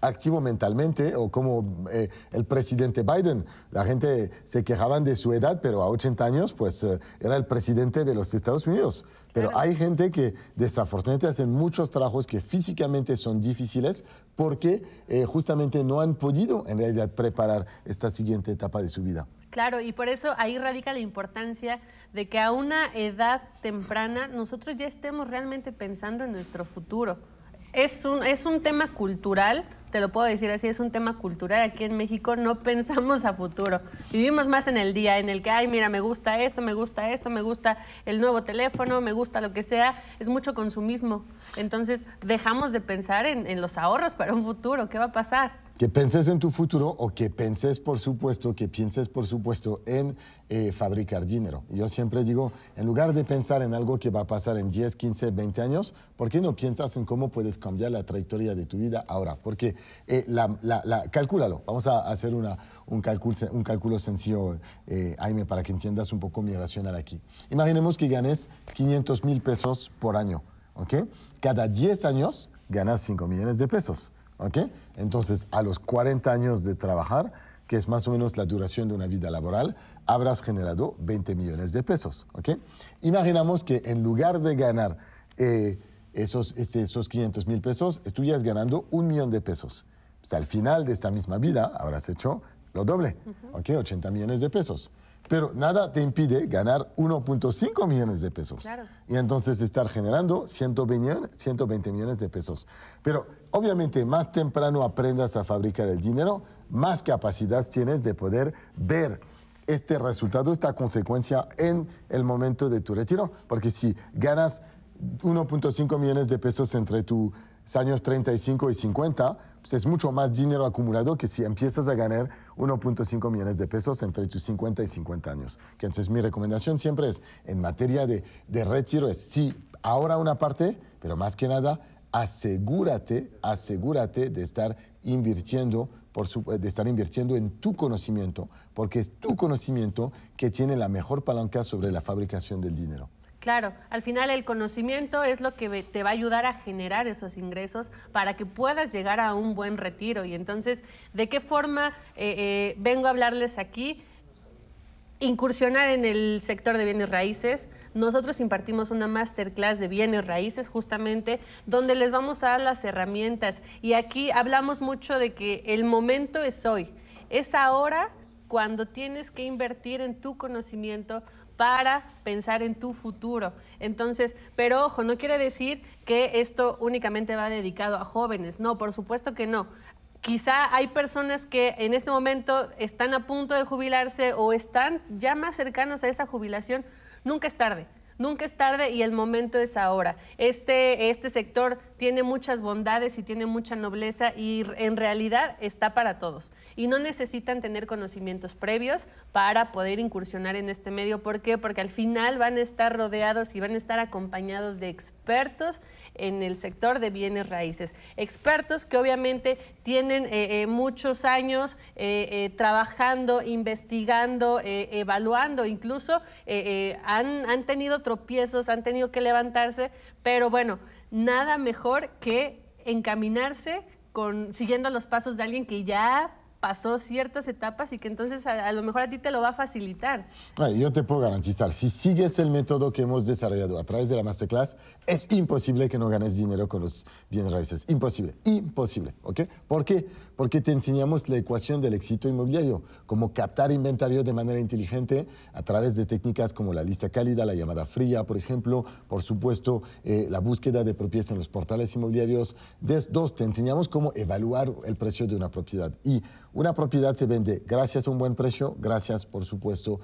activo mentalmente o como eh, el presidente Biden. La gente se quejaban de su edad, pero a 80 años pues eh, era el presidente de los Estados Unidos. Pero hay gente que desafortunadamente hacen muchos trabajos que físicamente son difíciles porque eh, justamente no han podido en realidad preparar esta siguiente etapa de su vida. Claro, y por eso ahí radica la importancia de que a una edad temprana nosotros ya estemos realmente pensando en nuestro futuro es un, es un tema cultural, te lo puedo decir así, es un tema cultural. Aquí en México no pensamos a futuro. Vivimos más en el día, en el que, ay, mira, me gusta esto, me gusta esto, me gusta el nuevo teléfono, me gusta lo que sea. Es mucho consumismo. Entonces, dejamos de pensar en, en los ahorros para un futuro. ¿Qué va a pasar? que penses en tu futuro o que penses, por supuesto, que pienses, por supuesto, en eh, fabricar dinero. Yo siempre digo, en lugar de pensar en algo que va a pasar en 10, 15, 20 años, ¿por qué no piensas en cómo puedes cambiar la trayectoria de tu vida ahora? Porque eh, calcúlalo. Vamos a hacer un, cálculo, sencillo, eh, Jaime, para que entiendas un poco mi racional aquí. Imaginemos que ganes 500 mil pesos por año, ¿ok? Cada 10 años ganas 5 millones de pesos. Entonces, a los 40 años de trabajar, que es más o menos la duración de una vida laboral, habrás generado 20 millones de pesos, Imaginamos que en lugar de ganar eh, esos, esos 500 mil pesos, estuvieras ganando un millón de pesos. sea pues, al final de esta misma vida habrás hecho lo doble, 80 millones de pesos. Pero nada te impide ganar 1.5 millones de pesos. Y entonces estar generando 120, 120 millones de pesos. Pero obviamente más temprano aprendas a fabricar el dinero, más capacidad tienes de poder ver este resultado, esta consecuencia en el momento de tu retiro. Porque si ganas 1.5 millones de pesos entre tus años 35 y 50, pues es mucho más dinero acumulado que si empiezas a ganar 1.5 millones de pesos entre tus 50 y 50 años. Entonces mi recomendación siempre es, en materia de, de retiro, es sí, ahora una parte, pero más que nada, asegúrate, asegúrate de estar invirtiendo por de estar invirtiendo en tu conocimiento, porque es tu conocimiento que tiene la mejor palanca sobre la fabricación del dinero. Claro, al final el conocimiento es lo que te va a ayudar a generar esos ingresos para que puedas llegar a un buen retiro. Y entonces, ¿de qué forma eh, eh, vengo a hablarles aquí? Incursionar en el sector de bienes raíces. Nosotros impartimos una masterclass de bienes raíces justamente donde les vamos a dar las herramientas. Y aquí hablamos mucho de que el momento es hoy, es ahora cuando tienes que invertir en tu conocimiento para pensar en tu futuro. Entonces, pero ojo, no quiere decir que esto únicamente va dedicado a jóvenes. No, por supuesto que no. Quizá hay personas que en este momento están a punto de jubilarse o están ya más cercanos a esa jubilación. Nunca es tarde. Nunca es tarde y el momento es ahora. Este, este, sector tiene muchas bondades y tiene mucha nobleza y en realidad está para todos. Y no necesitan tener conocimientos previos para poder incursionar en este medio. ¿Por qué? Porque al final van a estar rodeados y van a estar acompañados de expertos en el sector de bienes raíces. Expertos que obviamente tienen eh, eh, muchos años eh, trabajando, investigando, evaluando, incluso han, han tenido tropiezos, han tenido que levantarse, pero bueno, nada mejor que encaminarse con, siguiendo los pasos de alguien que ya pasó ciertas etapas y que entonces a, lo mejor a ti te lo va a facilitar. yo te puedo garantizar, si sigues el método que hemos desarrollado a través de la masterclass, es imposible que no ganes dinero con los bienes raíces. Imposible, imposible, ¿ok? ¿Por qué? Porque te enseñamos la ecuación del éxito inmobiliario, cómo captar inventario de manera inteligente a través de técnicas como la lista cálida, la llamada fría, por ejemplo, por supuesto, eh, la búsqueda de propiedades en los portales inmobiliarios. dos, te enseñamos cómo evaluar el precio de una propiedad. Y una propiedad se vende gracias a un buen precio, gracias por supuesto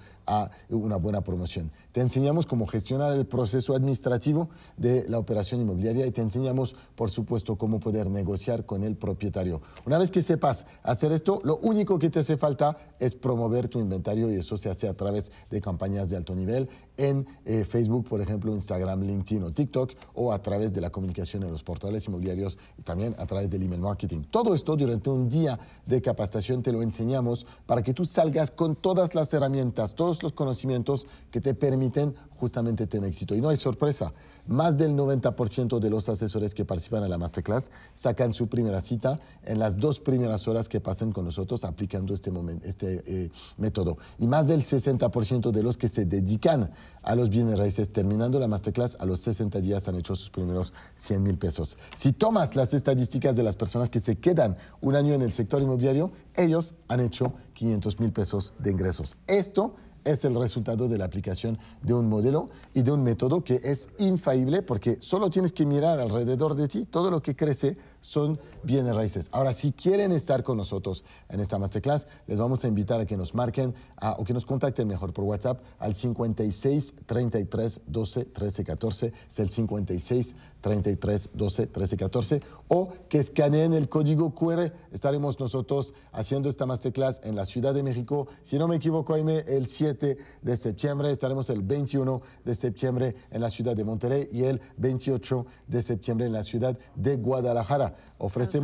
una buena promoción. Te enseñamos cómo gestionar el proceso administrativo de la operación inmobiliaria y te enseñamos, por supuesto, cómo poder negociar con el propietario. Una vez que sepas hacer esto, lo único que te hace falta es promover tu inventario y eso se hace a través de campañas de alto nivel en eh, Facebook, por ejemplo, Instagram, LinkedIn o TikTok, o a través de la comunicación en los portales inmobiliarios y también a través del email marketing. Todo esto durante un día de capacitación te lo enseñamos para que tú salgas con todas las herramientas, todos los conocimientos que te permiten justamente tener éxito. Y no hay sorpresa, más del 90% de los asesores que participan en la masterclass sacan su primera cita en las dos primeras horas que pasen con nosotros aplicando este, momento, este eh, método. Y más del 60% de los que se dedican a los bienes raíces terminando la masterclass a los 60 días han hecho sus primeros 100 mil pesos. Si tomas las estadísticas de las personas que se quedan un año en el sector inmobiliario, ellos han hecho 500 mil pesos de ingresos. Esto es el resultado de la aplicación de un modelo y de un método que es infalible porque solo tienes que mirar alrededor de ti, todo lo que crece son bienes raíces. Ahora, si quieren estar con nosotros en esta masterclass, les vamos a invitar a que nos marquen o que nos contacten mejor por WhatsApp al 56 33 12 13 14. Es el 56 33 12 13 14 o que escaneen el código QR. Estaremos nosotros haciendo esta masterclass en la Ciudad de México. Si no me equivoco, Aime, el 7 de septiembre. Estaremos el 21 de septiembre en la Ciudad de Monterrey y el 28 de septiembre en la Ciudad de Guadalajara. Ofrece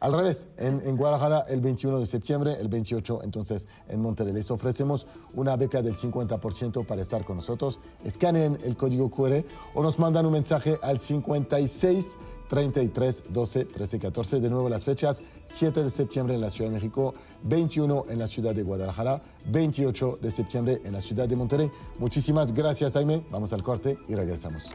al revés, en, Guadalajara el 21 de septiembre, el 28 entonces en Monterrey. Les ofrecemos una beca del 50% para estar con nosotros. Escaneen el código QR o nos mandan un mensaje al 56. 33, 12, 13, 14. De nuevo las fechas, 7 de septiembre en la Ciudad de México, 21 en la Ciudad de Guadalajara, 28 de septiembre en la Ciudad de Monterrey. Muchísimas gracias Jaime, vamos al corte y regresamos.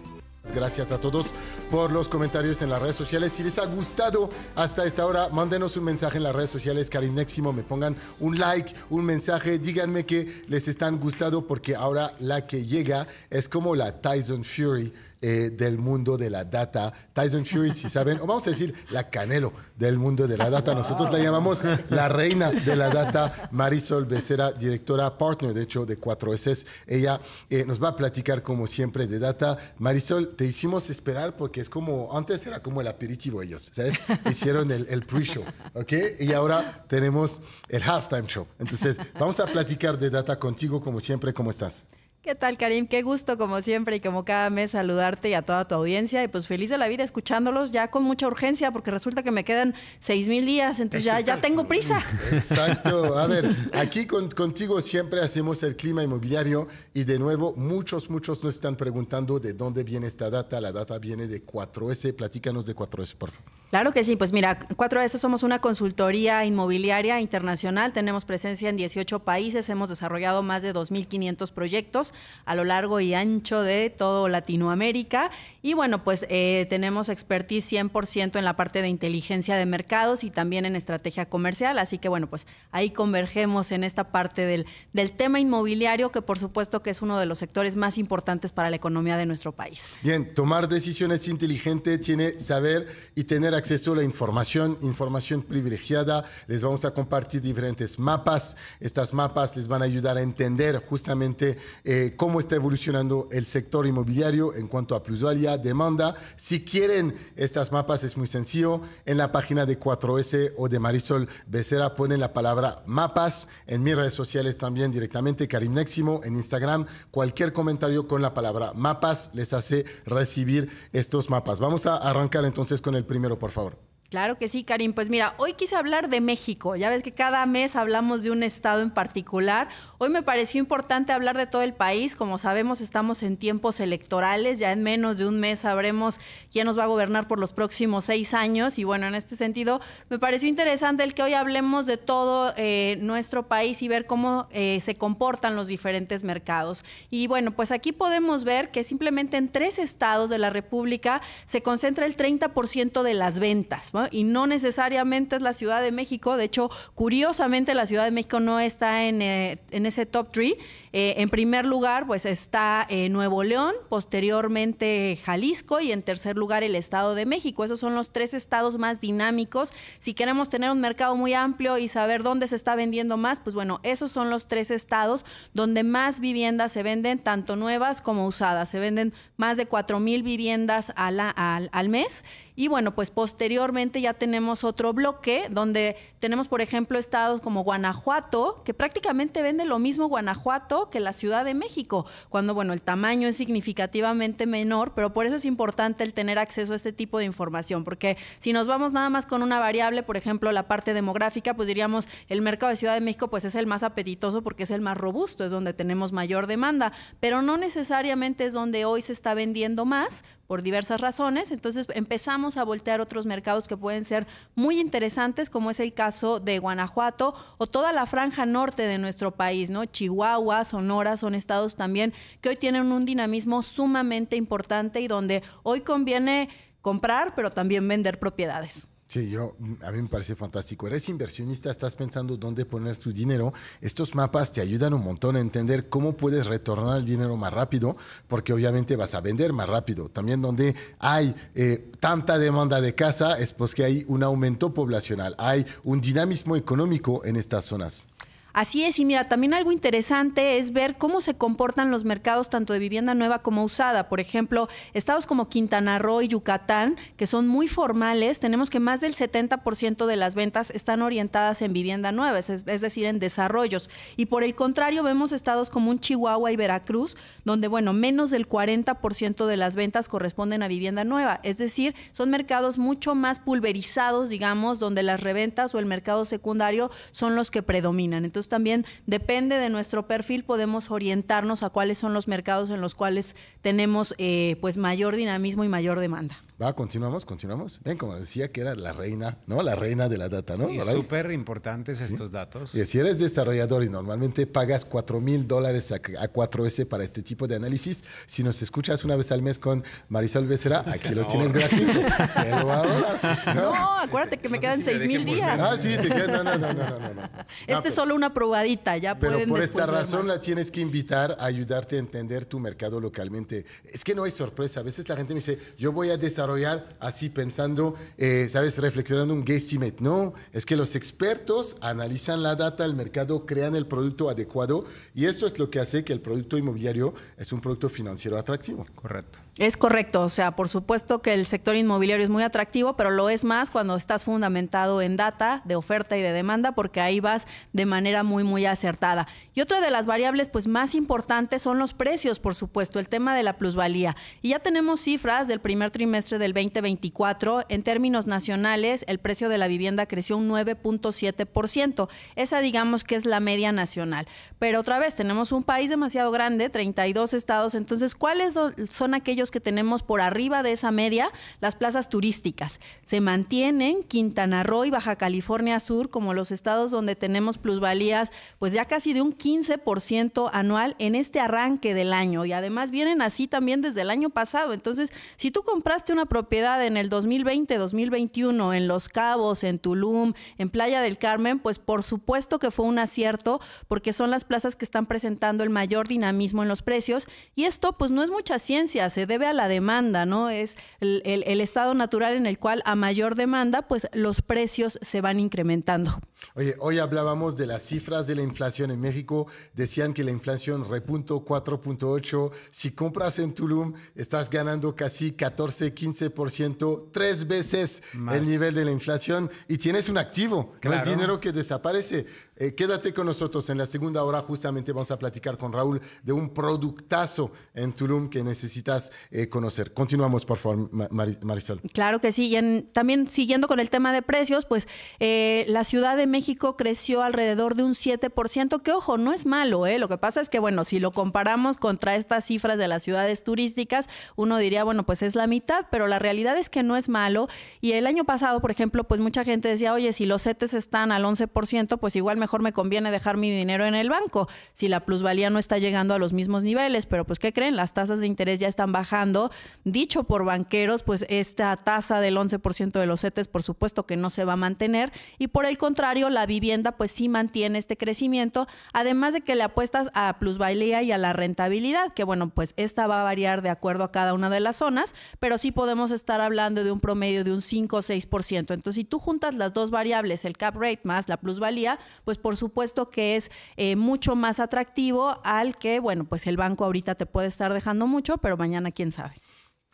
Gracias a todos por los comentarios en las redes sociales. Si les ha gustado hasta esta hora, mándenos un mensaje en las redes sociales, Karim Néximo, me pongan un like, un mensaje, díganme que les están gustando porque ahora la que llega es como la Tyson Fury eh, del mundo de la data. Tyson Fury, si saben, o vamos a decir la Canelo del mundo de la data. Nosotros la llamamos la reina de la data, Marisol Becerra, directora partner, de hecho, de 4S. Ella eh, nos va a platicar, como siempre, de data. Marisol, te hicimos esperar porque es como, antes era como el aperitivo ellos, ¿sabes? Hicieron el, el pre-show, ¿ok? Y ahora tenemos el halftime show. Entonces, vamos a platicar de data contigo, como siempre. ¿Cómo estás? ¿Qué tal, Karim? Qué gusto, como siempre y como cada mes, saludarte y a toda tu audiencia. Y pues feliz de la vida escuchándolos ya con mucha urgencia, porque resulta que me quedan seis mil días, entonces ya, tengo prisa. Exacto. A ver, aquí contigo siempre hacemos el clima inmobiliario y de nuevo, muchos, muchos nos están preguntando de dónde viene esta data. La data viene de 4S. Platícanos de 4S, por favor. Claro que sí, pues mira, cuatro veces somos una consultoría inmobiliaria internacional, tenemos presencia en 18 países, hemos desarrollado más de 2.500 proyectos a lo largo y ancho de todo Latinoamérica y bueno, pues eh, tenemos expertise 100% en la parte de inteligencia de mercados y también en estrategia comercial, así que bueno, pues ahí convergemos en esta parte del, del tema inmobiliario que por supuesto que es uno de los sectores más importantes para la economía de nuestro país. Bien, tomar decisiones inteligentes tiene saber y tener acceso a la información, información privilegiada. Les vamos a compartir diferentes mapas. Estas mapas les van a ayudar a entender justamente eh, cómo está evolucionando el sector inmobiliario en cuanto a plusvalía, demanda. Si quieren estas mapas es muy sencillo. En la página de 4S o de Marisol Becerra ponen la palabra mapas. En mis redes sociales también directamente, Karim Neximo, en Instagram. Cualquier comentario con la palabra mapas les hace recibir estos mapas. Vamos a arrancar entonces con el primero por favor. Claro que sí, Karim. Pues mira, hoy quise hablar de México. Ya ves que cada mes hablamos de un estado en particular. Hoy me pareció importante hablar de todo el país. Como sabemos, estamos en tiempos electorales. Ya en menos de un mes sabremos quién nos va a gobernar por los próximos seis años. Y bueno, en este sentido, me pareció interesante el que hoy hablemos de todo eh, nuestro país y ver cómo eh, se comportan los diferentes mercados. Y bueno, pues aquí podemos ver que simplemente en tres estados de la República se concentra el 30% de las ventas. Y no necesariamente es la Ciudad de México. De hecho, curiosamente, la Ciudad de México no está en, eh, en ese top three. Eh, en primer lugar, pues está eh, Nuevo León, posteriormente Jalisco y en tercer lugar el Estado de México. Esos son los tres estados más dinámicos. Si queremos tener un mercado muy amplio y saber dónde se está vendiendo más, pues bueno, esos son los tres estados donde más viviendas se venden, tanto nuevas como usadas. Se venden más de 4 mil viviendas al mes. Y bueno, pues posteriormente ya tenemos otro bloque donde tenemos, por ejemplo, estados como Guanajuato, que prácticamente vende lo mismo Guanajuato que la Ciudad de México, cuando bueno, el tamaño es significativamente menor, pero por eso es importante el tener acceso a este tipo de información, porque si nos vamos nada más con una variable, por ejemplo, la parte demográfica, pues diríamos, el mercado de Ciudad de México pues es el más apetitoso porque es el más robusto, es donde tenemos mayor demanda, pero no necesariamente es donde hoy se está vendiendo más por diversas razones. Entonces empezamos a voltear otros mercados que pueden ser muy interesantes, como es el caso de Guanajuato o toda la franja norte de nuestro país, ¿no? Chihuahua, Sonora son estados también que hoy tienen un dinamismo sumamente importante y donde hoy conviene comprar, pero también vender propiedades. Sí, yo, mm, a mí me parece fantástico. Eres inversionista, estás pensando dónde poner tu dinero. Estos mapas te ayudan un montón a entender cómo puedes retornar el dinero más rápido, porque obviamente vas a vender más rápido. También donde hay eh, tanta demanda de casa es porque hay un aumento poblacional, hay un dinamismo económico en estas zonas. Así es, y mira, también algo interesante es ver cómo se comportan los mercados tanto de vivienda nueva como usada. Por ejemplo, estados como Quintana Roo y Yucatán, que son muy formales, tenemos que más del 70% de las ventas están orientadas en vivienda nueva, es, decir, en desarrollos. Y por el contrario, vemos estados como un Chihuahua y Veracruz, donde, bueno, menos del 40% de las ventas corresponden a vivienda nueva. Es decir, son mercados mucho más pulverizados, digamos, donde las reventas o el mercado secundario son los que predominan. Entonces, también depende de nuestro perfil, podemos orientarnos a cuáles son los mercados en los cuales tenemos eh, pues mayor dinamismo y mayor demanda. Va, continuamos, continuamos. Ven, como decía que era la reina, ¿no? La reina de la data, ¿no? Súper importantes estos datos. Y si eres desarrollador y normalmente pagas 4 mil dólares a 4S para este tipo de análisis, si nos escuchas una vez al mes con Marisol Becerra, aquí lo tienes gratis. Pero ¿no? acuérdate que me quedan 6 mil días. Ah, no, no, no, no, este ah, es solo una probadita, ya Pero por esta razón la tienes que invitar a ayudarte a entender tu mercado localmente. Es que no hay sorpresa. A veces la gente me dice, yo voy a desarrollar así pensando, eh, sabes, reflexionando un guesstimate. No, es que los expertos analizan la data, el mercado, crean el producto adecuado y esto es lo que hace que el producto inmobiliario es un producto financiero atractivo. Correcto. Es correcto, o sea, por supuesto que el sector inmobiliario es muy atractivo, pero lo es más cuando estás fundamentado en data de oferta y de demanda porque ahí vas de manera muy, muy acertada. Y otra de las variables pues más importantes son los precios, por supuesto, el tema de la plusvalía. Y ya tenemos cifras del primer trimestre del 2024, en términos nacionales, el precio de la vivienda creció un 9.7%. Esa digamos que es la media nacional. Pero otra vez, tenemos un país demasiado grande, 32 estados. Entonces, ¿cuáles son aquellos que tenemos por arriba de esa media? Las plazas turísticas. Se mantienen Quintana Roo y Baja California Sur como los estados donde tenemos plusvalías, pues ya casi de un 15% anual en este arranque del año. Y además vienen así también desde el año pasado. Entonces, si tú compraste una propiedad en el 2020-2021 en Los Cabos, en Tulum, en Playa del Carmen, pues por supuesto que fue un acierto porque son las plazas que están presentando el mayor dinamismo en los precios y esto pues no es mucha ciencia, se debe a la demanda, ¿no? Es el, estado natural en el cual a mayor demanda pues los precios se van incrementando. Oye, hoy hablábamos de las cifras de la inflación en México, decían que la inflación repunto 4.8, si compras en Tulum estás ganando casi 14, 15 ciento tres veces el nivel de la inflación y tienes un activo, es dinero que desaparece, eh, quédate con nosotros. En la segunda hora justamente vamos a platicar con Raúl de un productazo en Tulum que necesitas eh, conocer. Continuamos, por favor, Marisol. Claro que sí. Y también siguiendo con el tema de precios, pues eh, la Ciudad de México creció alrededor de un 7%, que ojo, no es malo. Lo que pasa es que, bueno, si lo comparamos contra estas cifras de las ciudades turísticas, uno diría, bueno, pues es la mitad, pero la realidad es que no es malo. Y el año pasado, por ejemplo, pues mucha gente decía, oye, si los setes están al 11%, pues igual me mejor me conviene dejar mi dinero en el banco si la plusvalía no está llegando a los mismos niveles. Pero pues, ¿qué creen? Las tasas de interés ya están bajando. Dicho por banqueros, pues esta tasa del 11% de los CETES, por supuesto que no se va a mantener. Y por el contrario, la vivienda pues sí mantiene este crecimiento, además de que le apuestas a plusvalía y a la rentabilidad, que bueno, pues esta va a variar de acuerdo a cada una de las zonas, pero sí podemos estar hablando de un promedio de un 5 o 6%. Entonces, si tú juntas las dos variables, el cap rate más la plusvalía, pues pues, por supuesto que es eh, mucho más atractivo al que, bueno, pues el banco ahorita te puede estar dejando mucho, pero mañana quién sabe.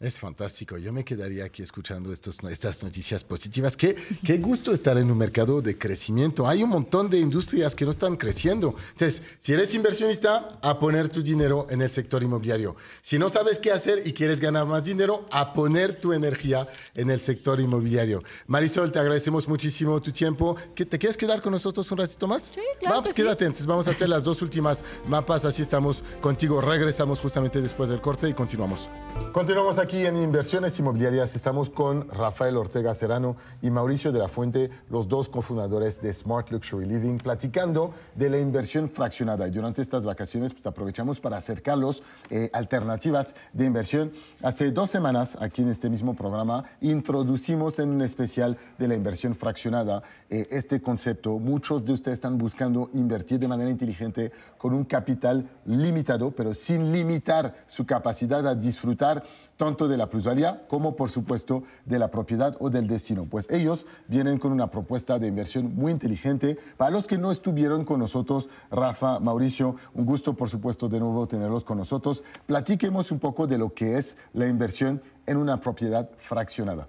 Es fantástico. Yo me quedaría aquí escuchando estas noticias positivas. Qué, qué gusto estar en un mercado de crecimiento. Hay un montón de industrias que no están creciendo. Entonces, si eres inversionista, a poner tu dinero en el sector inmobiliario. Si no sabes qué hacer y quieres ganar más dinero, a poner tu energía en el sector inmobiliario. Marisol, te agradecemos muchísimo tu tiempo. ¿Te quieres quedar con nosotros un ratito más? Sí, claro. Vamos, pues quédate. Entonces, vamos a hacer las dos últimas mapas. Así estamos contigo. Regresamos justamente después del corte y continuamos. Continuamos aquí aquí en Inversiones Inmobiliarias estamos con Rafael Ortega Serrano y Mauricio de la Fuente, los dos cofundadores de Smart Luxury Living, platicando de la inversión fraccionada. durante estas vacaciones pues, aprovechamos para acercarlos eh, alternativas de inversión. Hace dos semanas, aquí en este mismo programa, introducimos en un especial de la inversión fraccionada eh, este concepto. Muchos de ustedes están buscando invertir de manera inteligente con un capital limitado, pero sin limitar su capacidad a disfrutar tanto de la plusvalía como por supuesto de la propiedad o del destino, pues ellos vienen con una propuesta de inversión muy inteligente. Para los que no estuvieron con nosotros, Rafa, Mauricio, un gusto por supuesto de nuevo tenerlos con nosotros. Platiquemos un poco de lo que es la inversión en una propiedad fraccionada.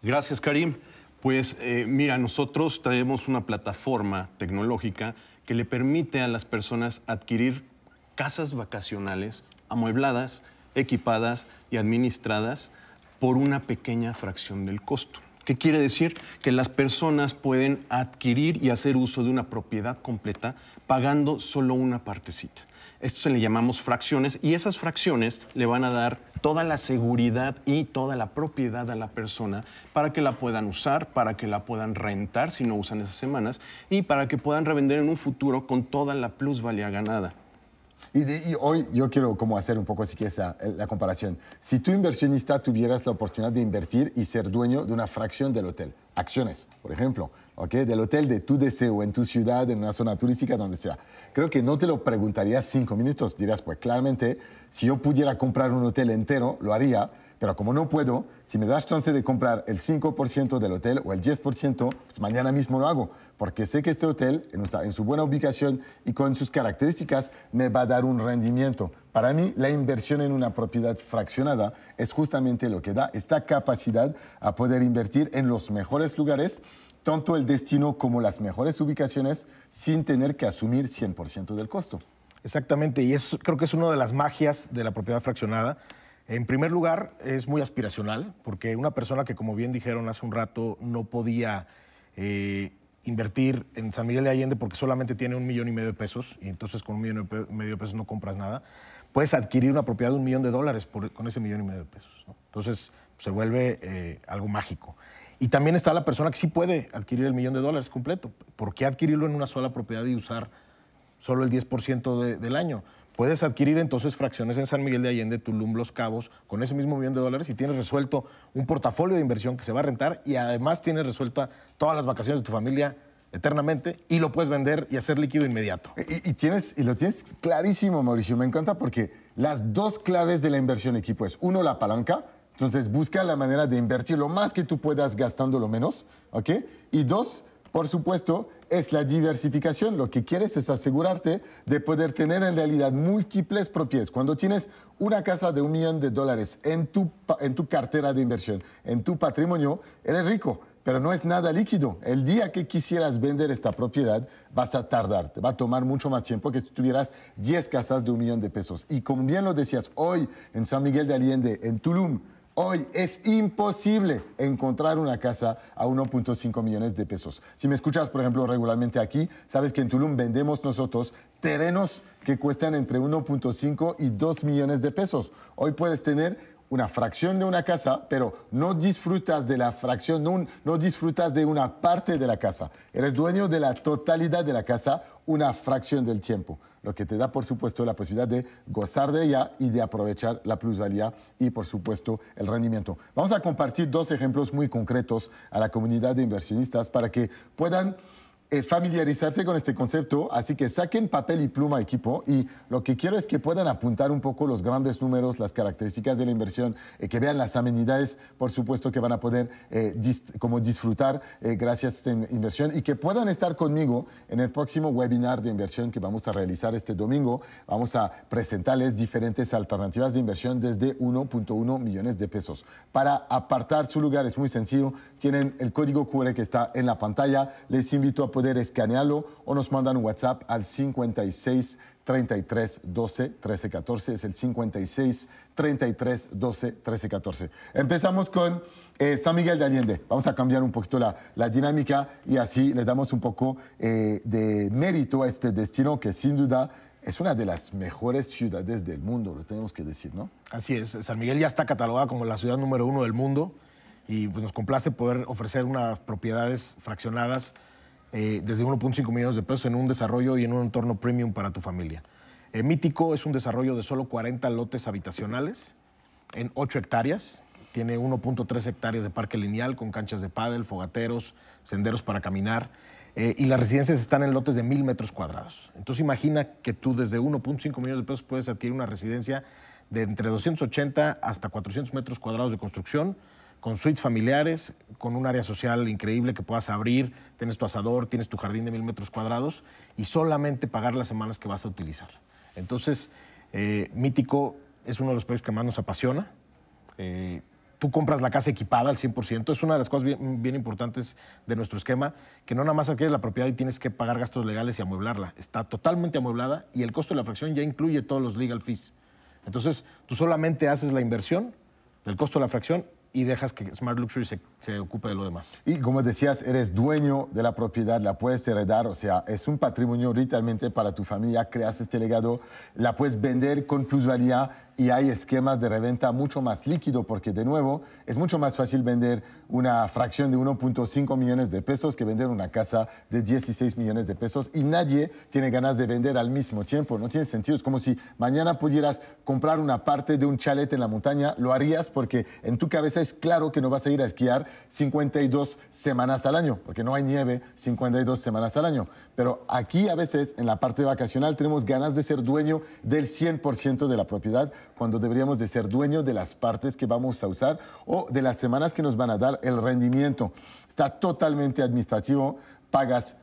Gracias, Karim. Pues eh, mira, nosotros traemos una plataforma tecnológica que le permite a las personas adquirir casas vacacionales amuebladas equipadas y administradas por una pequeña fracción del costo. ¿Qué quiere decir? Que las personas pueden adquirir y hacer uso de una propiedad completa pagando solo una partecita. Esto se le llamamos fracciones y esas fracciones le van a dar toda la seguridad y toda la propiedad a la persona para que la puedan usar, para que la puedan rentar si no usan esas semanas y para que puedan revender en un futuro con toda la plusvalía ganada. Y, hoy yo quiero como hacer un poco así que esa eh, la, comparación. Si tú inversionista tuvieras la oportunidad de invertir y ser dueño de una fracción del hotel, acciones, por ejemplo, del hotel de tu deseo en tu ciudad, en una zona turística, donde sea, creo que no te lo preguntarías cinco minutos. Dirás, pues claramente, si yo pudiera comprar un hotel entero, lo haría, pero como no puedo, si me das chance de comprar el 5% del hotel o el 10%, pues mañana mismo lo hago porque sé que este hotel, en, su buena ubicación y con sus características, me va a dar un rendimiento. Para mí, la inversión en una propiedad fraccionada es justamente lo que da esta capacidad a poder invertir en los mejores lugares, tanto el destino como las mejores ubicaciones, sin tener que asumir 100% del costo. Exactamente, y es, creo que es una de las magias de la propiedad fraccionada. En primer lugar, es muy aspiracional, porque una persona que, como bien dijeron hace un rato, no podía eh, invertir en San Miguel de Allende porque solamente tiene un millón y medio de pesos y entonces con un millón y medio de pesos no compras nada, puedes adquirir una propiedad de un millón de dólares con ese millón y medio de pesos. Entonces se vuelve eh, algo mágico. Y también está la persona que sí puede adquirir el millón de dólares completo. ¿Por qué adquirirlo en una sola propiedad y usar solo el 10% del año? Puedes adquirir entonces fracciones en San Miguel de Allende, Tulum, Los Cabos, con ese mismo millón de dólares y tienes resuelto un portafolio de inversión que se va a rentar y además tienes resuelta todas las vacaciones de tu familia eternamente y lo puedes vender y hacer líquido inmediato. Y, tienes, y lo tienes clarísimo, Mauricio. Me encanta porque las dos claves de la inversión equipo es, uno, la palanca. Entonces, busca la manera de invertir lo más que tú puedas gastando lo menos, ¿ok? Y dos, por supuesto, es la diversificación. Lo que quieres es asegurarte de poder tener en realidad múltiples propiedades. Cuando tienes una casa de un millón de dólares en tu, cartera de inversión, en tu patrimonio, eres rico, pero no es nada líquido. El día que quisieras vender esta propiedad, vas a tardar, te va a tomar mucho más tiempo que si tuvieras 10 casas de un millón de pesos. Y como bien lo decías, hoy en San Miguel de Allende, en Tulum, Hoy es imposible encontrar una casa a 1.5 millones de pesos. Si me escuchas, por ejemplo, regularmente aquí, sabes que en Tulum vendemos nosotros terrenos que cuestan entre 1.5 y 2 millones de pesos. Hoy puedes tener una fracción de una casa, pero no disfrutas de la fracción, no, no, disfrutas de una parte de la casa. Eres dueño de la totalidad de la casa una fracción del tiempo lo que te da, por supuesto, la posibilidad de gozar de ella y de aprovechar la plusvalía y, por supuesto, el rendimiento. Vamos a compartir dos ejemplos muy concretos a la comunidad de inversionistas para que puedan eh, familiarizarse con este concepto, así que saquen papel y pluma equipo y lo que quiero es que puedan apuntar un poco los grandes números, las características de la inversión, eh, que vean las amenidades, por supuesto, que van a poder eh, como disfrutar gracias a esta inversión y que puedan estar conmigo en el próximo webinar de inversión que vamos a realizar este domingo. Vamos a presentarles diferentes alternativas de inversión desde 1.1 millones de pesos. Para apartar su lugar es muy sencillo, tienen el código QR que está en la pantalla, les invito a poder escanearlo o nos mandan un WhatsApp al 56 33 12 13 14. Es el 56 33 12 13 14. Empezamos con eh, San Miguel de Allende. Vamos a cambiar un poquito la, la dinámica y así le damos un poco eh, de mérito a este destino que sin duda es una de las mejores ciudades del mundo, lo tenemos que decir, ¿no? Así es. San Miguel ya está catalogada como la ciudad número uno del mundo y pues, nos complace poder ofrecer unas propiedades fraccionadas eh, desde 1.5 millones de pesos en un desarrollo y en un entorno premium para tu familia. Eh, Mítico es un desarrollo de solo 40 lotes habitacionales en 8 hectáreas. Tiene 1.3 hectáreas de parque lineal con canchas de pádel, fogateros, senderos para caminar. Eh, y las residencias están en lotes de mil metros cuadrados. Entonces imagina que tú desde 1.5 millones de pesos puedes adquirir una residencia de entre 280 hasta 400 metros cuadrados de construcción, con suites familiares, con un área social increíble que puedas abrir, tienes tu asador, tienes tu jardín de mil metros cuadrados y solamente pagar las semanas que vas a utilizar. Entonces, eh, Mítico es uno de los proyectos que más nos apasiona. Eh, tú compras la casa equipada al 100%. Es una de las cosas bien, importantes de nuestro esquema, que no nada más adquieres la propiedad y tienes que pagar gastos legales y amueblarla. Está totalmente amueblada y el costo de la fracción ya incluye todos los legal fees. Entonces, tú solamente haces la inversión del costo de la fracción y dejas que Smart Luxury se, ocupe de lo demás. Y como decías, eres dueño de la propiedad, la puedes heredar, o sea, es un patrimonio literalmente para tu familia, creas este legado, la puedes vender con plusvalía y hay esquemas de reventa mucho más líquido porque de nuevo es mucho más fácil vender una fracción de 1.5 millones de pesos que vender una casa de 16 millones de pesos y nadie tiene ganas de vender al mismo tiempo, no tiene sentido, es como si mañana pudieras comprar una parte de un chalet en la montaña, lo harías porque en tu cabeza es claro que no vas a ir a esquiar 52 semanas al año, porque no hay nieve 52 semanas al año, pero aquí a veces en la parte vacacional tenemos ganas de ser dueño del 100% de la propiedad cuando deberíamos de ser dueños de las partes que vamos a usar o de las semanas que nos van a dar el rendimiento. Está totalmente administrativo, pagas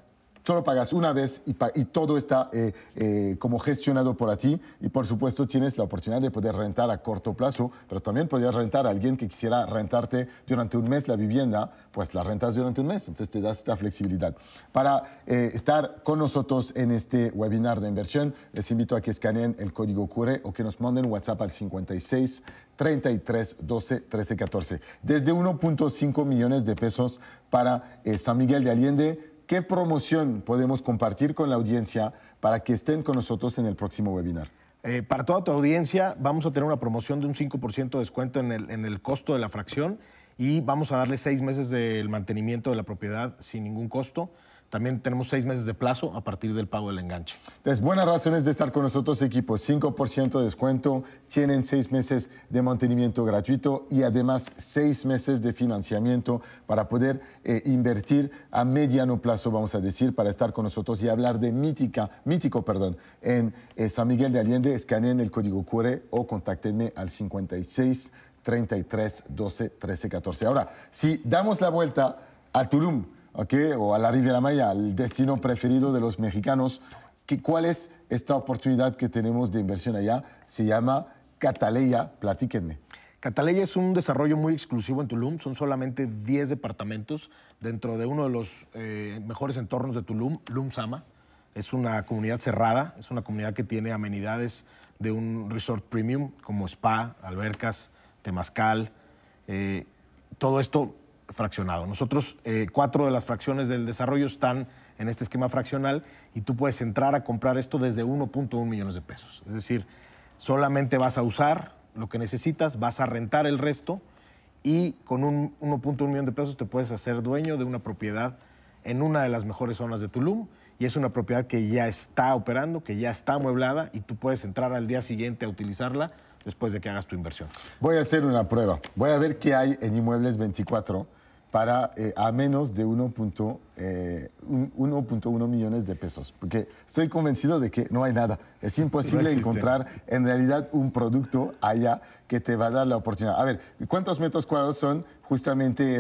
solo pagas una vez y, y todo está eh, eh, como gestionado por ti y por supuesto tienes la oportunidad de poder rentar a corto plazo, pero también podrías rentar a alguien que quisiera rentarte durante un mes la vivienda, pues la rentas durante un mes, entonces te das esta flexibilidad. Para eh, estar con nosotros en este webinar de inversión, les invito a que escaneen el código QR e o que nos manden WhatsApp al 56 33 12 13 14. Desde 1.5 millones de pesos para San Miguel de Allende, ¿qué promoción podemos compartir con la audiencia para que estén con nosotros en el próximo webinar? Eh, para toda tu audiencia vamos a tener una promoción de un 5% de descuento en el, en el costo de la fracción y vamos a darle seis meses del mantenimiento de la propiedad sin ningún costo. También tenemos seis meses de plazo a partir del pago del enganche. Entonces, buenas razones de estar con nosotros, equipo. 5% de descuento, tienen seis meses de mantenimiento gratuito y además seis meses de financiamiento para poder eh, invertir a mediano plazo, vamos a decir, para estar con nosotros y hablar de mítica, mítico perdón, en eh, San Miguel de Allende. Escaneen el código QR e o contáctenme al 56 33 12 13 14. Ahora, si damos la vuelta a Tulum, o a la Riviera Maya, el destino preferido de los mexicanos. ¿Cuál es esta oportunidad que tenemos de inversión allá? Se llama Cataleya, platíquenme. Cataleya es un desarrollo muy exclusivo en Tulum, son solamente 10 departamentos dentro de uno de los eh, mejores entornos de Tulum, Sama. Es una comunidad cerrada, es una comunidad que tiene amenidades de un resort premium como spa, albercas, temazcal. Eh, todo esto fraccionado. Nosotros, eh, cuatro de las fracciones del desarrollo están en este esquema fraccional y tú puedes entrar a comprar esto desde 1.1 millones de pesos. Es decir, solamente vas a usar lo que necesitas, vas a rentar el resto y con un 1.1 millón de pesos te puedes hacer dueño de una propiedad en una de las mejores zonas de Tulum y es una propiedad que ya está operando, que ya está amueblada y tú puedes entrar al día siguiente a utilizarla después de que hagas tu inversión. Voy a hacer una prueba. Voy a ver qué hay en Inmuebles 24 para eh, a menos de 1.1 eh, millones de pesos. Porque estoy convencido de que no hay nada. Es imposible encontrar en realidad un producto allá que te va a dar la oportunidad. A ver, ¿cuántos metros cuadrados son justamente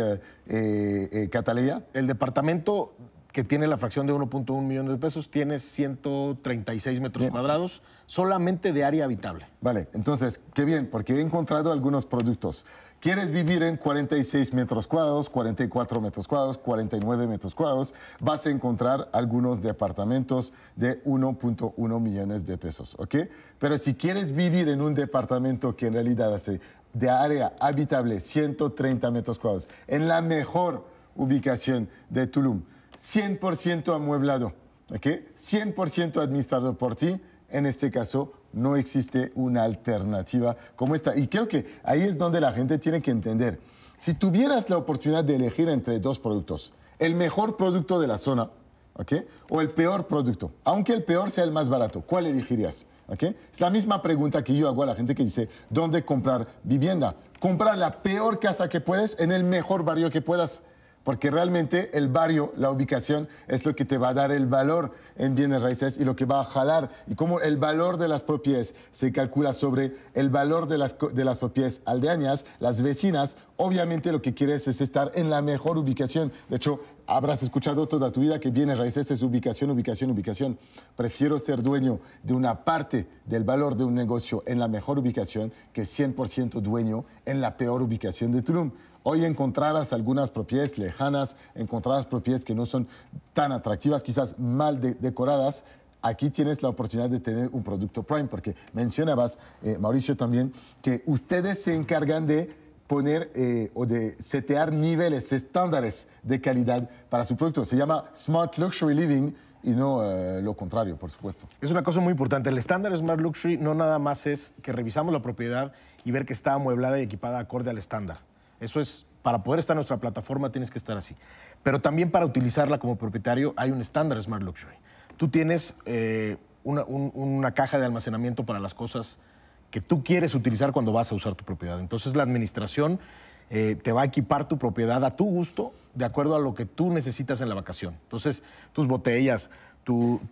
eh, eh Cataleya? El departamento que tiene la fracción de 1.1 millones de pesos, tiene 136 metros cuadrados solamente de área habitable. Vale, entonces, qué bien, porque he encontrado algunos productos. Quieres vivir en 46 metros cuadrados, 44 metros cuadrados, 49 metros cuadrados, vas a encontrar algunos departamentos de 1.1 millones de pesos, ¿ok? Pero si quieres vivir en un departamento que en realidad hace de área habitable 130 metros cuadrados, en la mejor ubicación de Tulum, 100% amueblado, 100% administrado por ti, en este caso no existe una alternativa como esta. Y creo que ahí es donde la gente tiene que entender. Si tuvieras la oportunidad de elegir entre dos productos, el mejor producto de la zona, O el peor producto, aunque el peor sea el más barato, ¿cuál elegirías? Es la misma pregunta que yo hago a la gente que dice, ¿dónde comprar vivienda? Comprar la peor casa que puedes en el mejor barrio que puedas porque realmente el barrio, la ubicación, es lo que te va a dar el valor en bienes raíces y lo que va a jalar. Y como el valor de las propiedades se calcula sobre el valor de las, de propiedades aldeañas, las vecinas, obviamente lo que quieres es estar en la mejor ubicación. De hecho, habrás escuchado toda tu vida que bienes raíces es ubicación, ubicación, ubicación. Prefiero ser dueño de una parte del valor de un negocio en la mejor ubicación que 100% dueño en la peor ubicación de Tulum. Hoy encontrarás algunas propiedades lejanas, encontrarás propiedades que no son tan atractivas, quizás mal decoradas. Aquí tienes la oportunidad de tener un producto prime, porque mencionabas, eh, Mauricio, también, que ustedes se encargan de poner eh, o de setear niveles, estándares de calidad para su producto. Se llama Smart Luxury Living y no eh, lo contrario, por supuesto. Es una cosa muy importante. El estándar Smart Luxury no nada más es que revisamos la propiedad y ver que está amueblada y equipada acorde al estándar. Eso es, para poder estar en nuestra plataforma tienes que estar así. Pero también para utilizarla como propietario hay un estándar Smart Luxury. Tú tienes eh, una, caja de almacenamiento para las cosas que tú quieres utilizar cuando vas a usar tu propiedad. Entonces la administración eh, te va a equipar tu propiedad a tu gusto, de acuerdo a lo que tú necesitas en la vacación. Entonces, tus botellas,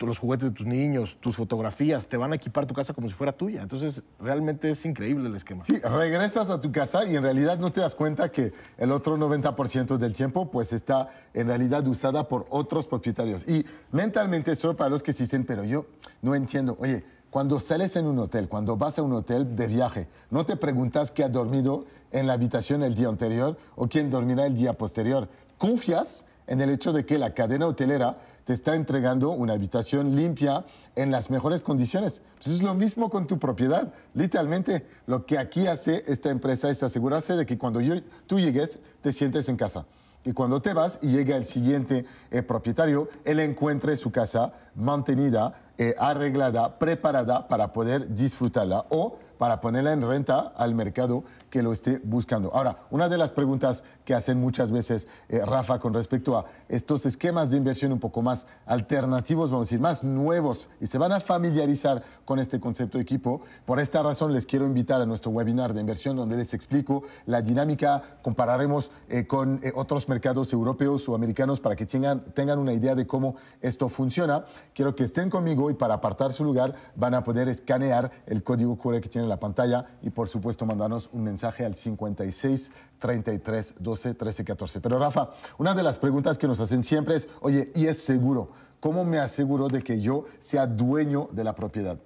los juguetes de tus niños, tus fotografías, te van a equipar tu casa como si fuera tuya. Entonces, realmente es increíble el esquema. Sí, regresas a tu casa y en realidad no te das cuenta que el otro 90% del tiempo pues está en realidad usada por otros propietarios. Y mentalmente eso para los que existen, pero yo no entiendo, oye, cuando sales en un hotel, cuando vas a un hotel de viaje, no te preguntas qué ha dormido en la habitación el día anterior o quién dormirá el día posterior. Confías en el hecho de que la cadena hotelera te está entregando una habitación limpia en las mejores condiciones. Pues es lo mismo con tu propiedad. Literalmente, lo que aquí hace esta empresa es asegurarse de que cuando tú llegues, te sientes en casa. Y cuando te vas y llega el siguiente eh, propietario, él encuentre su casa mantenida, eh, arreglada, preparada para poder disfrutarla o para ponerla en renta al mercado que lo esté buscando. Ahora, una de las preguntas que hacen muchas veces, eh, Rafa, con respecto a estos esquemas de inversión un poco más alternativos, vamos a decir, más nuevos, y se van a familiarizar con este concepto de equipo. Por esta razón les quiero invitar a nuestro webinar de inversión donde les explico la dinámica, compararemos eh, con eh, otros mercados europeos o americanos para que tengan, tengan una idea de cómo esto funciona. Quiero que estén conmigo y para apartar su lugar van a poder escanear el código QR que tiene en la pantalla y por supuesto mandarnos un mensaje al 56 33 12 13 14. Pero Rafa, una de las preguntas que nos hacen siempre es, oye, ¿y es seguro? ¿Cómo me aseguro de que yo sea dueño de la propiedad?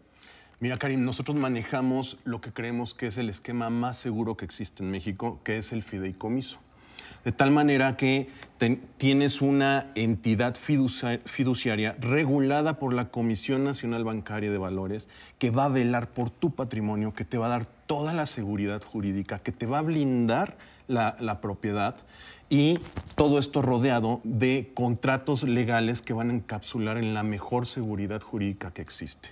Mira, Karim, nosotros manejamos lo que creemos que es el esquema más seguro que existe en México, que es el fideicomiso. De tal manera que tienes una entidad fiduciaria regulada por la Comisión Nacional Bancaria de Valores que va a velar por tu patrimonio, que te va a dar toda la seguridad jurídica que te va a blindar la, propiedad y todo esto rodeado de contratos legales que van a encapsular en la mejor seguridad jurídica que existe.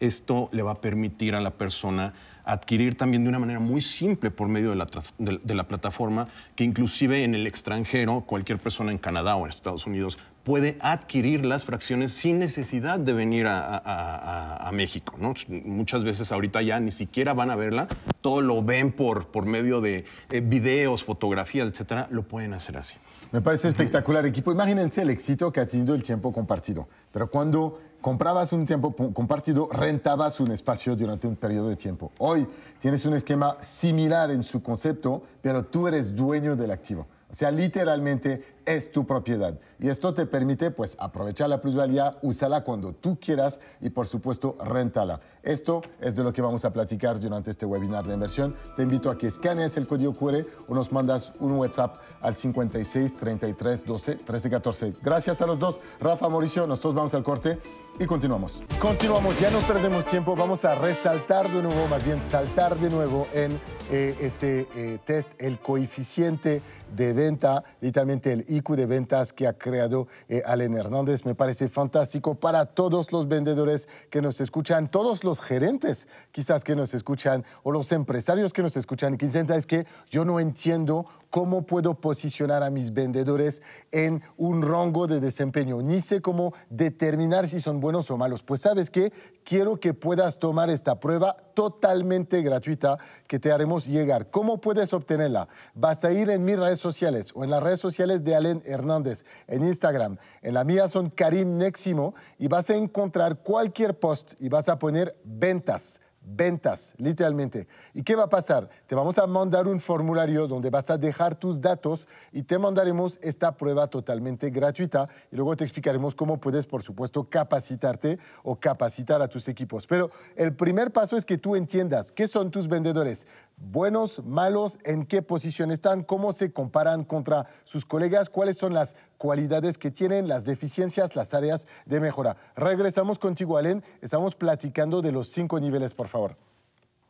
Esto le va a permitir a la persona adquirir también de una manera muy simple por medio de la, de, la plataforma, que inclusive en el extranjero, cualquier persona en Canadá o en Estados Unidos puede adquirir las fracciones sin necesidad de venir a, a, México. ¿no? Muchas veces ahorita ya ni siquiera van a verla, todo lo ven por, por medio de eh, videos, fotografías, etcétera, lo pueden hacer así. Me parece espectacular, equipo. Imagínense el éxito que ha tenido el tiempo compartido. Pero cuando comprabas un tiempo compartido, rentabas un espacio durante un periodo de tiempo. Hoy tienes un esquema similar en su concepto, pero tú eres dueño del activo. O sea, literalmente es tu propiedad. Y esto te permite pues aprovechar la plusvalía, usarla cuando tú quieras y por supuesto rentarla. Esto es de lo que vamos a platicar durante este webinar de inversión. Te invito a que escanees el código QR o nos mandas un WhatsApp al 56 33 12 13 14. Gracias a los dos. Rafa, Mauricio, nosotros vamos al corte y continuamos. Continuamos, ya no perdemos tiempo, vamos a resaltar de nuevo, más bien saltar de nuevo en eh, este eh, test, el coeficiente de venta, literalmente el IQ de ventas que ha creado eh, Allen Hernández. Me parece fantástico para todos los vendedores que nos escuchan, todos los gerentes quizás que nos escuchan o los empresarios que nos escuchan. Quizás es que yo no entiendo cómo puedo posicionar a mis vendedores en un rango de desempeño. Ni sé cómo determinar si son buenos o malos. Pues sabes que quiero que puedas tomar esta prueba totalmente gratuita que te haremos llegar. ¿Cómo puedes obtenerla? Vas a ir en mi redes sociales o en las redes sociales de Allen Hernández, en Instagram. En la mía son Karim Neximo y vas a encontrar cualquier post y vas a poner ventas ventas, literalmente. ¿Y qué va a pasar? Te vamos a mandar un formulario donde vas a dejar tus datos y te mandaremos esta prueba totalmente gratuita y luego te explicaremos cómo puedes, por supuesto, capacitarte o capacitar a tus equipos. Pero el primer paso es que tú entiendas qué son tus vendedores, buenos, malos, en qué posición están, cómo se comparan contra sus colegas, cuáles son las cualidades que tienen, las deficiencias, las áreas de mejora. Regresamos contigo, Alen... Estamos platicando de los cinco niveles, por favor.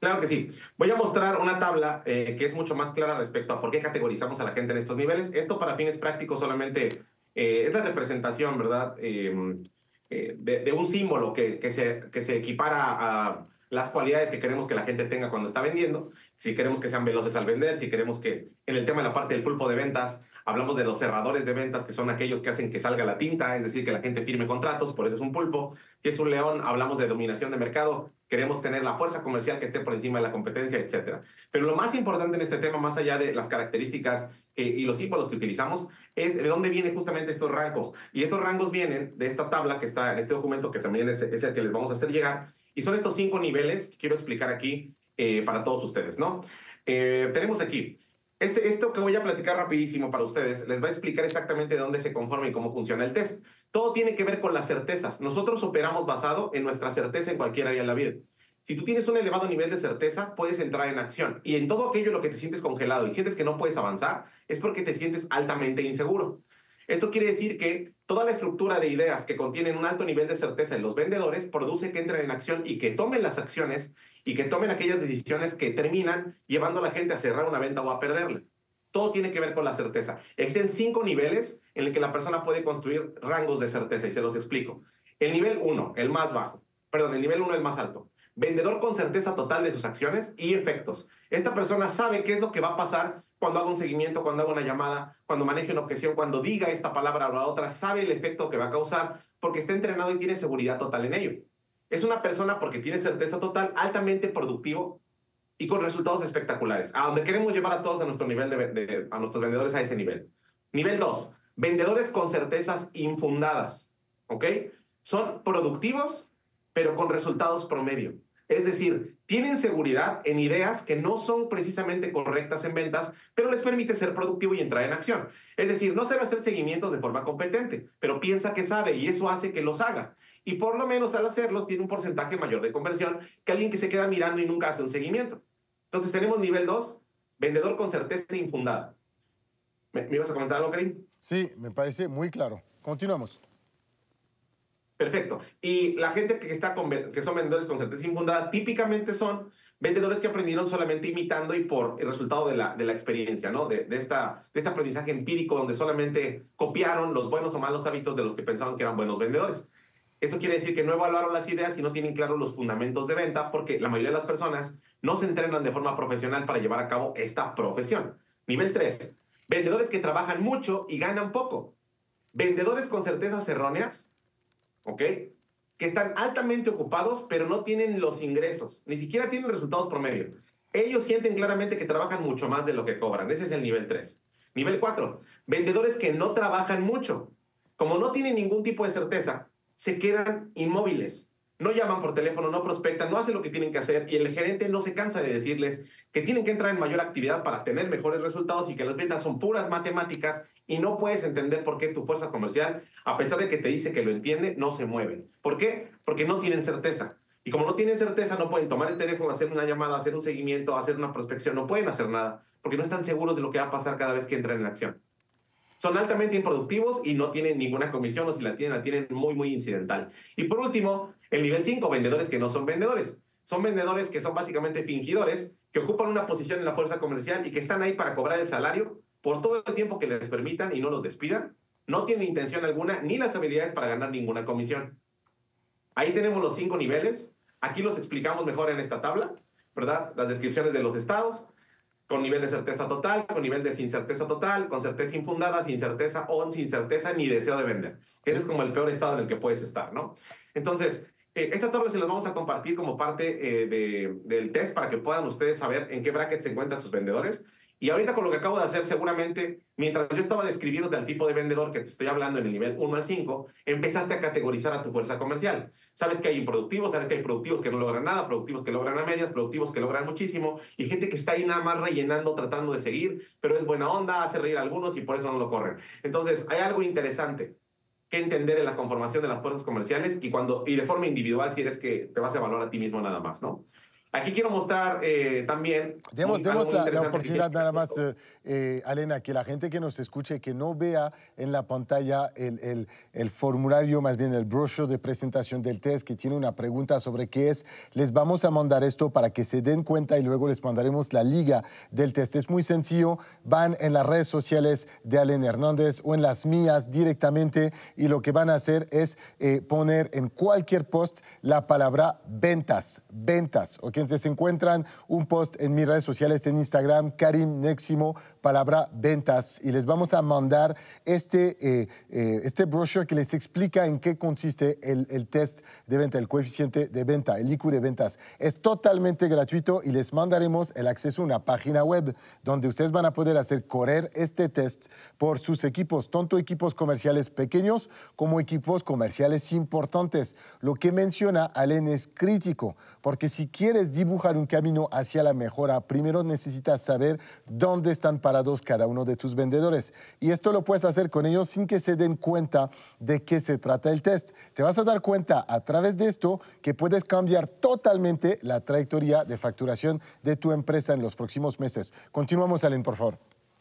Claro que sí. Voy a mostrar una tabla eh, que es mucho más clara respecto a por qué categorizamos a la gente en estos niveles. Esto para fines prácticos solamente eh, es la representación, ¿verdad? Em, eh, de, un símbolo que, se, que se equipara a las cualidades que queremos que la gente tenga cuando está vendiendo si queremos que sean veloces al vender, si queremos que en el tema de la parte del pulpo de ventas, hablamos de los cerradores de ventas, que son aquellos que hacen que salga la tinta, es decir, que la gente firme contratos, por eso es un pulpo. que es un león, hablamos de dominación de mercado, queremos tener la fuerza comercial que esté por encima de la competencia, etc. Pero lo más importante en este tema, más allá de las características y los símbolos que utilizamos, es de dónde vienen justamente estos rangos. Y estos rangos vienen de esta tabla que está en este documento, que también es, es el que les vamos a hacer llegar. Y son estos cinco niveles que quiero explicar aquí, eh, para todos ustedes, ¿no? Eh, tenemos aquí, este, esto que voy a platicar rapidísimo para ustedes, les va a explicar exactamente de dónde se conforma y cómo funciona el test. Todo tiene que ver con las certezas. Nosotros operamos basado en nuestra certeza en cualquier área de la vida. Si tú tienes un elevado nivel de certeza, puedes entrar en acción. Y en todo aquello lo que te sientes congelado y sientes que no puedes avanzar, es porque te sientes altamente inseguro. Esto quiere decir que toda la estructura de ideas que contienen un alto nivel de certeza en los vendedores produce que entren en acción y que tomen las acciones y que tomen aquellas decisiones que terminan llevando a la gente a cerrar una venta o a perderla. Todo tiene que ver con la certeza. Existen cinco niveles en el que la persona puede construir rangos de certeza y se los explico. El nivel uno, el más bajo. Perdón, el nivel uno, el más alto. Vendedor con certeza total de sus acciones y efectos. Esta persona sabe qué es lo que va a pasar cuando haga un seguimiento, cuando haga una llamada, cuando maneje una objeción, cuando diga esta palabra o la otra, sabe el efecto que va a causar porque está entrenado y tiene seguridad total en ello. Es una persona, porque tiene certeza total, altamente productivo y con resultados espectaculares, a donde queremos llevar a todos a nuestro nivel de, a nuestros vendedores a ese nivel. Nivel 2, vendedores con certezas infundadas, ¿ok? Son productivos, pero con resultados promedio. Es decir, tienen seguridad en ideas que no son precisamente correctas en ventas, pero les permite ser productivo y entrar en acción. Es decir, no sabe hacer seguimientos de forma competente, pero piensa que sabe y eso hace que los haga y por lo menos al hacerlos tiene un porcentaje mayor de conversión que alguien que se queda mirando y nunca hace un seguimiento. Entonces tenemos nivel 2, vendedor con certeza infundada. ¿Me, ibas a comentar algo, Karim? Sí, me parece muy claro. Continuamos. Perfecto. Y la gente que, está que son vendedores con certeza infundada típicamente son vendedores que aprendieron solamente imitando y por el resultado de la, de la experiencia, ¿no? de, esta, de este aprendizaje empírico donde solamente copiaron los buenos o malos hábitos de los que pensaban que eran buenos vendedores. Eso quiere decir que no evaluaron las ideas y no tienen claros los fundamentos de venta porque la mayoría de las personas no se entrenan de forma profesional para llevar a cabo esta profesión. Nivel 3. Vendedores que trabajan mucho y ganan poco. Vendedores con certezas erróneas, ¿ok? Que están altamente ocupados pero no tienen los ingresos, ni siquiera tienen resultados promedio. Ellos sienten claramente que trabajan mucho más de lo que cobran. Ese es el nivel 3. Nivel 4. Vendedores que no trabajan mucho. Como no tienen ningún tipo de certeza, se quedan inmóviles. No llaman por teléfono, no prospectan, no hacen lo que tienen que hacer y el gerente no se cansa de decirles que tienen que entrar en mayor actividad para tener mejores resultados y que las ventas son puras matemáticas y no puedes entender por qué tu fuerza comercial, a pesar de que te dice que lo entiende, no se mueven. ¿Por qué? Porque no tienen certeza. Y como no tienen certeza, no pueden tomar el teléfono, hacer una llamada, hacer un seguimiento, hacer una prospección, no pueden hacer nada, porque no están seguros de lo que va a pasar cada vez que entran en acción. Son altamente improductivos y no tienen ninguna comisión o si la tienen, la tienen muy, muy incidental. Y por último, el nivel 5, vendedores que no son vendedores. Son vendedores que son básicamente fingidores, que ocupan una posición en la fuerza comercial y que están ahí para cobrar el salario por todo el tiempo que les permitan y no los despidan. No tienen intención alguna ni las habilidades para ganar ninguna comisión. Ahí tenemos los cinco niveles. Aquí los explicamos mejor en esta tabla, ¿verdad? Las descripciones de los estados, con nivel de certeza total, con nivel de sin total, con certeza infundada, sin certeza on, sin certeza ni deseo de vender. Ese es como el peor estado en el que puedes estar, ¿no? Entonces, eh, esta tabla se las vamos a compartir como parte eh, de, del test para que puedan ustedes saber en qué bracket se encuentran sus vendedores. Y ahorita con lo que acabo de hacer, seguramente, mientras yo estaba describiéndote al tipo de vendedor que te estoy hablando en el nivel 1 al 5, empezaste a categorizar a tu fuerza comercial. Sabes que hay improductivos, sabes que hay productivos que no logran nada, productivos que logran a medias, productivos que logran muchísimo, y gente que está ahí nada más rellenando, tratando de seguir, pero es buena onda, hace reír a algunos y por eso no lo corren. Entonces, hay algo interesante que entender en la conformación de las fuerzas comerciales y cuando y de forma individual si eres que te vas a valorar a ti mismo nada más, ¿no? Aquí quiero mostrar eh, también... Demos, la, oportunidad nada más, eh, eh, Alena, que la gente que nos escuche, que no vea en la pantalla el, formulario, más bien el brochure de presentación del test, que tiene una pregunta sobre qué es, les vamos a mandar esto para que se den cuenta y luego les mandaremos la liga del test. Es muy sencillo, van en las redes sociales de Alena Hernández o en las mías directamente y lo que van a hacer es poner en cualquier post la palabra ventas, ventas, ¿ok? Se encuentran un post en mis redes sociales, en Instagram, Karim Neximo, palabra ventas. Y les vamos a mandar este, eh, eh, este brochure que les explica en qué consiste el, el, test de venta, el coeficiente de venta, el IQ de ventas. Es totalmente gratuito y les mandaremos el acceso a una página web donde ustedes van a poder hacer correr este test por sus equipos, tanto equipos comerciales pequeños como equipos comerciales importantes. Lo que menciona Alen es crítico, porque si quieres dibujar un camino hacia la mejora, primero necesitas saber dónde están parados cada uno de tus vendedores. Y esto lo puedes hacer con ellos sin que se den cuenta de qué se trata el test. Te vas a dar cuenta a través de esto que puedes cambiar totalmente la trayectoria de facturación de tu empresa en los próximos meses. Continuamos, alen por favor.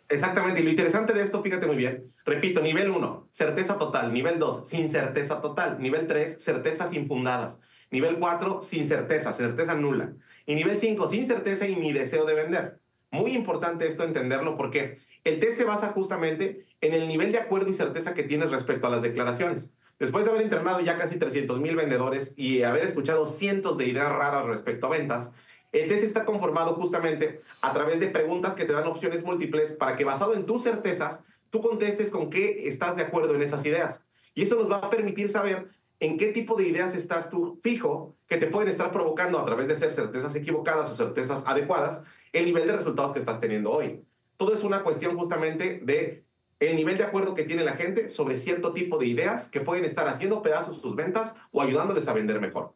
Exactamente, y lo interesante de esto, fíjate muy bien, repito, nivel 1, certeza total, nivel 2, sin certeza total, nivel 3, certezas infundadas, Nivel 4, sin certeza, certeza nula. Y nivel 5, sin certeza y mi deseo de vender. Muy importante esto entenderlo porque el test se basa justamente en el nivel de acuerdo y certeza que tienes respecto a las declaraciones. Después de haber internado ya casi 300 mil vendedores y haber escuchado cientos de ideas raras respecto a ventas, el test está conformado justamente a través de preguntas que te dan opciones múltiples para que basado en tus certezas, tú contestes con qué estás de acuerdo en esas ideas. Y eso nos va a permitir saber en qué tipo de ideas estás tú fijo que te pueden estar provocando a través de ser certezas equivocadas o certezas adecuadas el nivel de resultados que estás teniendo hoy. Todo es una cuestión justamente de el nivel de acuerdo que tiene la gente sobre cierto tipo de ideas que pueden estar haciendo pedazos sus ventas o ayudándoles a vender mejor.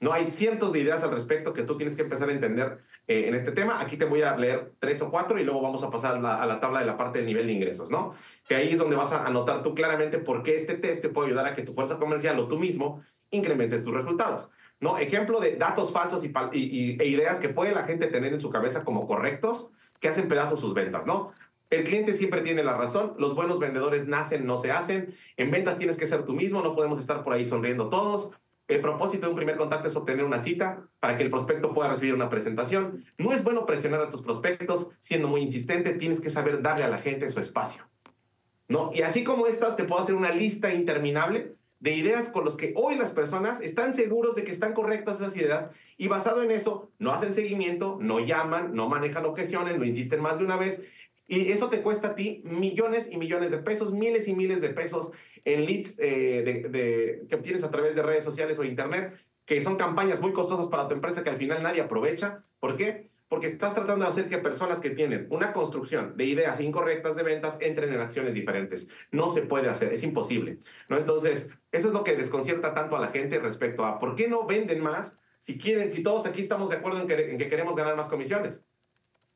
No hay cientos de ideas al respecto que tú tienes que empezar a entender eh, en este tema. Aquí te voy a leer tres o cuatro y luego vamos a pasar a la, tabla de la parte del nivel de ingresos, ¿no? Que ahí es donde vas a anotar tú claramente por qué este test te puede ayudar a que tu fuerza comercial o tú mismo incrementes tus resultados. ¿No? Ejemplo de datos falsos e ideas que puede la gente tener en su cabeza como correctos que hacen pedazos sus ventas, ¿no? El cliente siempre tiene la razón, los buenos vendedores nacen, no se hacen, en ventas tienes que ser tú mismo, no podemos estar por ahí sonriendo todos, el propósito de un primer contacto es obtener una cita para que el prospecto pueda recibir una presentación. No es bueno presionar a tus prospectos siendo muy insistente, tienes que saber darle a la gente su espacio. ¿No? Y así como estas, te puedo hacer una lista interminable de ideas con las que hoy las personas están seguros de que están correctas esas ideas y basado en eso no hacen seguimiento, no llaman, no manejan objeciones, no insisten más de una vez y eso te cuesta a ti millones y millones de pesos, miles y miles de pesos en leads eh, de, que obtienes a través de redes sociales o internet, que son campañas muy costosas para tu empresa que al final nadie aprovecha. ¿Por qué? Porque estás tratando de hacer que personas que tienen una construcción de ideas incorrectas de ventas entren en acciones diferentes. No se puede hacer, es imposible. ¿no? Entonces, eso es lo que desconcierta tanto a la gente respecto a por qué no venden más si quieren, si todos aquí estamos de acuerdo en que, queremos ganar más comisiones.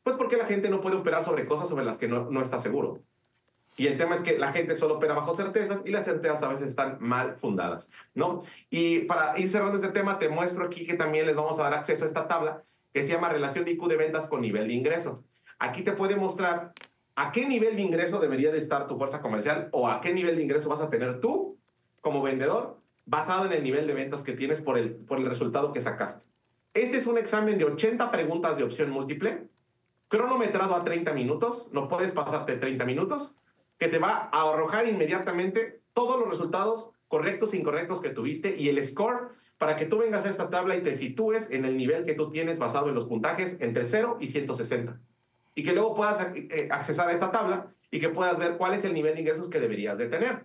Pues porque la gente no puede operar sobre cosas sobre las que no, no está seguro. Y el tema es que la gente solo opera bajo certezas y las certezas a veces están mal fundadas, ¿no? Y para ir cerrando este tema, te muestro aquí que también les vamos a dar acceso a esta tabla que se llama relación de IQ de ventas con nivel de ingreso. Aquí te puede mostrar a qué nivel de ingreso debería de estar tu fuerza comercial o a qué nivel de ingreso vas a tener tú como vendedor basado en el nivel de ventas que tienes por el, por el resultado que sacaste. Este es un examen de 80 preguntas de opción múltiple, cronometrado a 30 minutos, no puedes pasarte 30 minutos que te va a arrojar inmediatamente todos los resultados correctos e incorrectos que tuviste y el score para que tú vengas a esta tabla y te sitúes en el nivel que tú tienes basado en los puntajes entre 0 y 160. Y que luego puedas eh, eh, accesar a esta tabla y que puedas ver cuál es el nivel de ingresos que deberías de tener.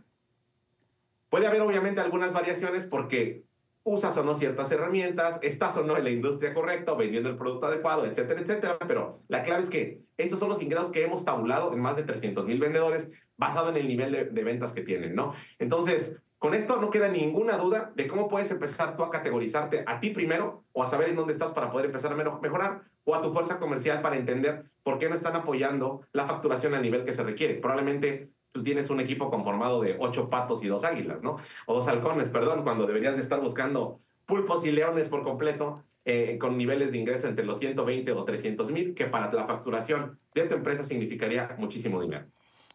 Puede haber obviamente algunas variaciones porque usas o no ciertas herramientas, estás o no en la industria correcta, o vendiendo el producto adecuado, etcétera, etcétera. Pero la clave es que estos son los ingresos que hemos tabulado en más de 300 mil vendedores basado en el nivel de, ventas que tienen, ¿no? Entonces, con esto no queda ninguna duda de cómo puedes empezar tú a categorizarte a ti primero o a saber en dónde estás para poder empezar a mejorar o a tu fuerza comercial para entender por qué no están apoyando la facturación al nivel que se requiere. Probablemente tú tienes un equipo conformado de ocho patos y dos águilas, ¿no? O dos halcones, perdón, cuando deberías de estar buscando pulpos y leones por completo, eh, con niveles de ingreso entre los 120 o 300 mil, que para la facturación de tu empresa significaría muchísimo dinero.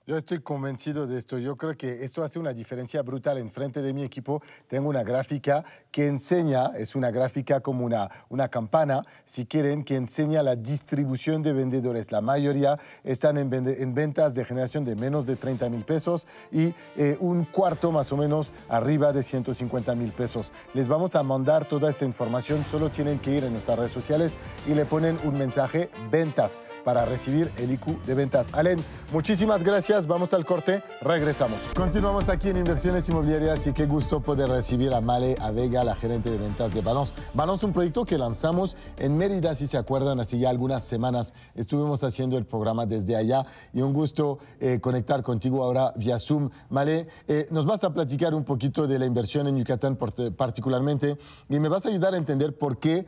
Yo estoy convencido de esto. Yo creo que esto hace una diferencia brutal. Enfrente de mi equipo tengo una gráfica que enseña, es una gráfica como una, una campana, si quieren, que enseña la distribución de vendedores. La mayoría están en, ventas de generación de menos de 30 mil pesos y eh, un cuarto más o menos arriba de 150 mil pesos. Les vamos a mandar toda esta información. Solo tienen que ir en nuestras redes sociales y le ponen un mensaje ventas para recibir el IQ de ventas. Alen, muchísimas gracias vamos al corte, regresamos. Continuamos aquí en Inversiones Inmobiliarias y qué gusto poder recibir a Male Vega, la gerente de ventas de Balance. es un proyecto que lanzamos en Mérida, si se acuerdan, hace ya algunas semanas estuvimos haciendo el programa desde allá y un gusto eh, conectar contigo ahora vía Zoom. Male, eh, nos vas a platicar un poquito de la inversión en Yucatán particularmente y me vas a ayudar a entender por qué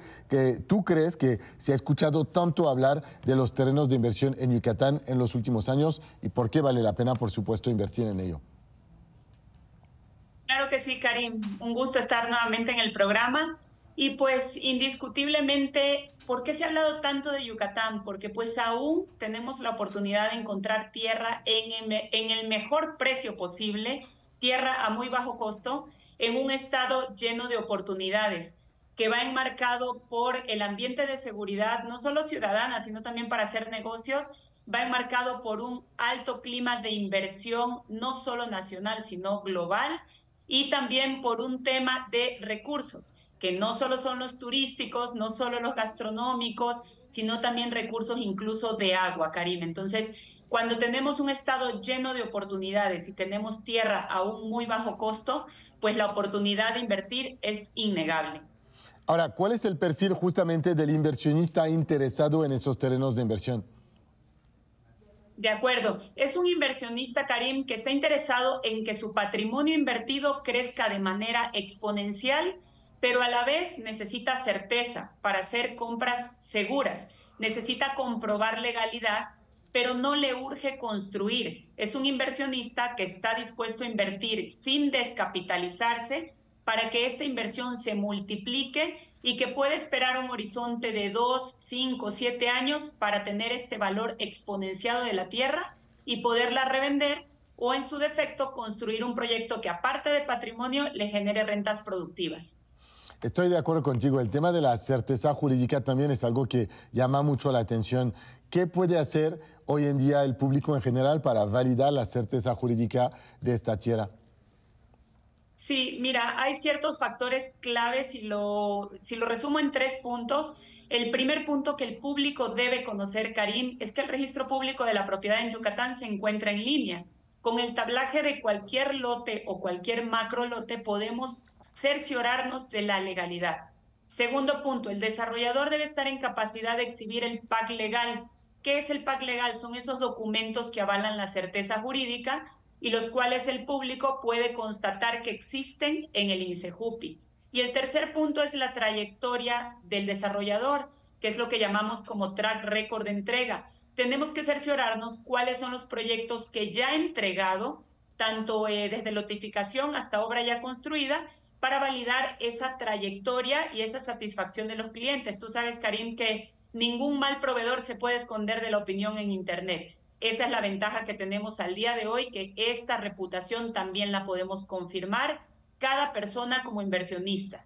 tú crees que se ha escuchado tanto hablar de los terrenos de inversión en Yucatán en los últimos años y por qué vale la pena, por supuesto, invertir en ello. Claro que sí, Karim. Un gusto estar nuevamente en el programa. Y pues indiscutiblemente, ¿por qué se ha hablado tanto de Yucatán? Porque pues aún tenemos la oportunidad de encontrar tierra en, en el mejor precio posible, tierra a muy bajo costo, en un estado lleno de oportunidades que va enmarcado por el ambiente de seguridad, no solo ciudadana, sino también para hacer negocios va enmarcado por un alto clima de inversión, no solo nacional, sino global, y también por un tema de recursos, que no solo son los turísticos, no solo los gastronómicos, sino también recursos incluso de agua, Karim. Entonces, cuando tenemos un estado lleno de oportunidades y tenemos tierra a un muy bajo costo, pues la oportunidad de invertir es innegable. Ahora, ¿cuál es el perfil justamente del inversionista interesado en esos terrenos de inversión? De acuerdo, es un inversionista, Karim, que está interesado en que su patrimonio invertido crezca de manera exponencial, pero a la vez necesita certeza para hacer compras seguras, necesita comprobar legalidad, pero no le urge construir. Es un inversionista que está dispuesto a invertir sin descapitalizarse para que esta inversión se multiplique y que puede esperar un horizonte de 2, 5, siete años para tener este valor exponenciado de la tierra y poderla revender o en su defecto construir un proyecto que aparte de patrimonio le genere rentas productivas. Estoy de acuerdo contigo, el tema de la certeza jurídica también es algo que llama mucho la atención. ¿Qué puede hacer hoy en día el público en general para validar la certeza jurídica de esta tierra? Sí, mira, hay ciertos factores claves y lo, si lo resumo en tres puntos. El primer punto que el público debe conocer, Karim, es que el registro público de la propiedad en Yucatán se encuentra en línea. Con el tablaje de cualquier lote o cualquier macro lote podemos cerciorarnos de la legalidad. Segundo punto, el desarrollador debe estar en capacidad de exhibir el PAC legal. ¿Qué es el PAC legal? Son esos documentos que avalan la certeza jurídica y los cuales el público puede constatar que existen en el INSEJUPI. Y el tercer punto es la trayectoria del desarrollador, que es lo que llamamos como track record de entrega. Tenemos que cerciorarnos cuáles son los proyectos que ya ha entregado, tanto eh, desde notificación hasta obra ya construida, para validar esa trayectoria y esa satisfacción de los clientes. Tú sabes, Karim, que ningún mal proveedor se puede esconder de la opinión en Internet. Esa es la ventaja que tenemos al día de hoy, que esta reputación también la podemos confirmar cada persona como inversionista.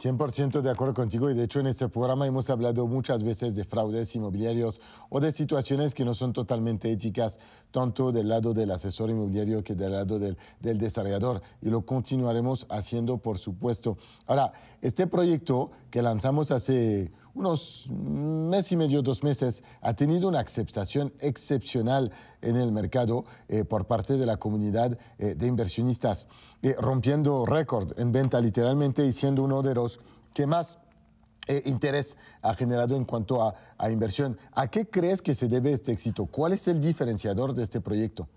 100% de acuerdo contigo y de hecho en este programa hemos hablado muchas veces de fraudes inmobiliarios o de situaciones que no son totalmente éticas, tanto del lado del asesor inmobiliario que del lado del, desarrollador y lo continuaremos haciendo por supuesto. Ahora, este proyecto que lanzamos hace unos mes y medio, dos meses, ha tenido una aceptación excepcional en el mercado eh, por parte de la comunidad eh, de inversionistas, eh, rompiendo récord en venta literalmente y siendo uno de los que más interés ha generado en cuanto a, a inversión. ¿A qué crees que se debe este éxito? ¿Cuál es el diferenciador de este proyecto?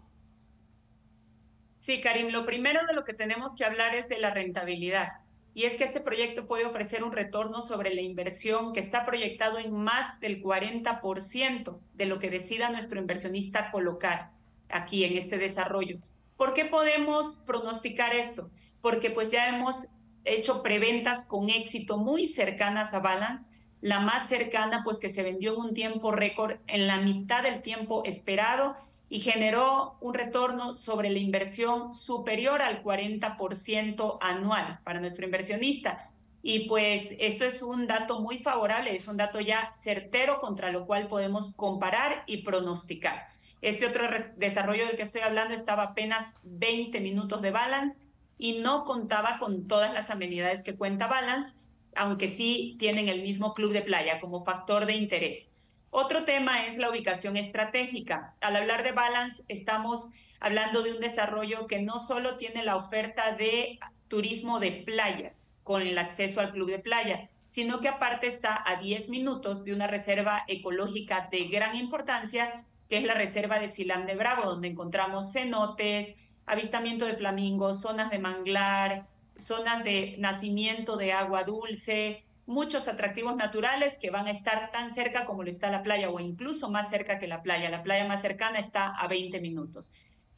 Sí, Karim, lo primero de lo que tenemos que hablar es de la rentabilidad y es que este proyecto puede ofrecer un retorno sobre la inversión que está proyectado en más del 40% de lo que decida nuestro inversionista colocar aquí en este desarrollo. ¿Por qué podemos pronosticar esto? Porque pues ya hemos hecho preventas con éxito muy cercanas a Balance, la más cercana pues que se vendió en un tiempo récord, en la mitad del tiempo esperado y generó un retorno sobre la inversión superior al 40% anual para nuestro inversionista. Y pues esto es un dato muy favorable, es un dato ya certero contra lo cual podemos comparar y pronosticar. Este otro desarrollo del que estoy hablando estaba apenas 20 minutos de Balance y no contaba con todas las amenidades que cuenta Balance, aunque sí tienen el mismo club de playa como factor de interés. Otro tema es la ubicación estratégica. Al hablar de balance, estamos hablando de un desarrollo que no solo tiene la oferta de turismo de playa, con el acceso al club de playa, sino que aparte está a 10 minutos de una reserva ecológica de gran importancia, que es la reserva de Silam de Bravo, donde encontramos cenotes, avistamiento de flamingos, zonas de manglar, zonas de nacimiento de agua dulce, muchos atractivos naturales que van a estar tan cerca como lo está la playa o incluso más cerca que la playa. La playa más cercana está a 20 minutos.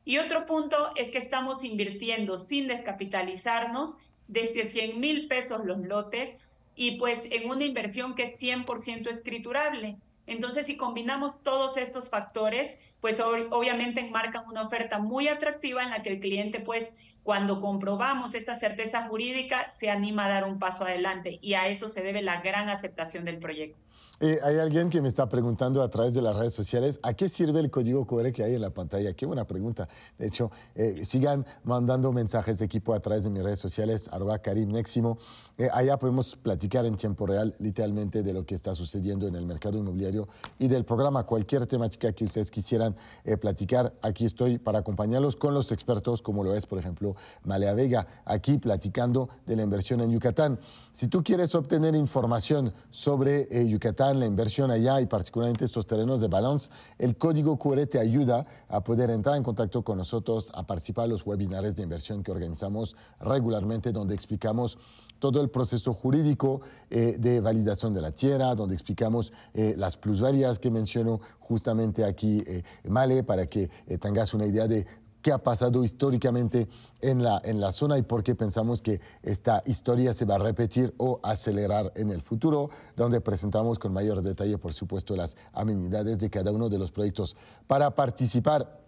Y otro punto es que estamos invirtiendo sin descapitalizarnos desde 100 mil pesos los lotes y pues en una inversión que es 100% escriturable. Entonces, si combinamos todos estos factores, pues obviamente enmarcan una oferta muy atractiva en la que el cliente pues cuando comprobamos esta certeza jurídica, se anima a dar un paso adelante y a eso se debe la gran aceptación del proyecto. Eh, hay alguien que me está preguntando a través de las redes sociales, ¿a qué sirve el código QR que hay en la pantalla? Qué buena pregunta. De hecho, eh, sigan mandando mensajes de equipo a través de mis redes sociales, arroba Karim Neximo. Eh, allá podemos platicar en tiempo real, literalmente, de lo que está sucediendo en el mercado inmobiliario y del programa. Cualquier temática que ustedes quisieran platicar, aquí estoy para acompañarlos con los expertos, como lo es, por ejemplo, Malea Vega, aquí platicando de la inversión en Yucatán. Si tú quieres obtener información sobre Yucatán, la inversión allá y particularmente estos terrenos de balance, el código QR te ayuda a poder entrar en contacto con nosotros, a participar en los webinars de inversión que organizamos regularmente, donde explicamos todo el proceso jurídico eh, de validación de la tierra, donde explicamos eh, las plusvalías que mencionó justamente aquí eh, Male, para que tengas una idea de qué ha pasado históricamente en la, en la zona y por qué pensamos que esta historia se va a repetir o acelerar en el futuro, donde presentamos con mayor detalle, por supuesto, las amenidades de cada uno de los proyectos. Para participar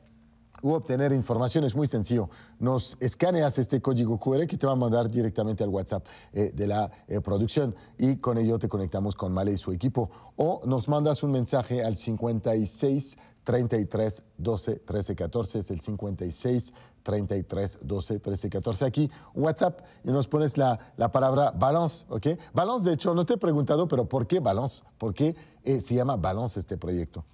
u obtener información es muy sencillo. Nos escaneas este código QR que te va a mandar directamente al WhatsApp eh, de la eh, producción y con ello te conectamos con Male y su equipo. O nos mandas un mensaje al 56 33 12 13 14, es el 56 33 12 13 14. Aquí, WhatsApp, y nos pones la, palabra balance, ¿ok? Balance, de hecho, no te he preguntado, pero ¿por qué balance? ¿Por qué eh, se llama balance este proyecto?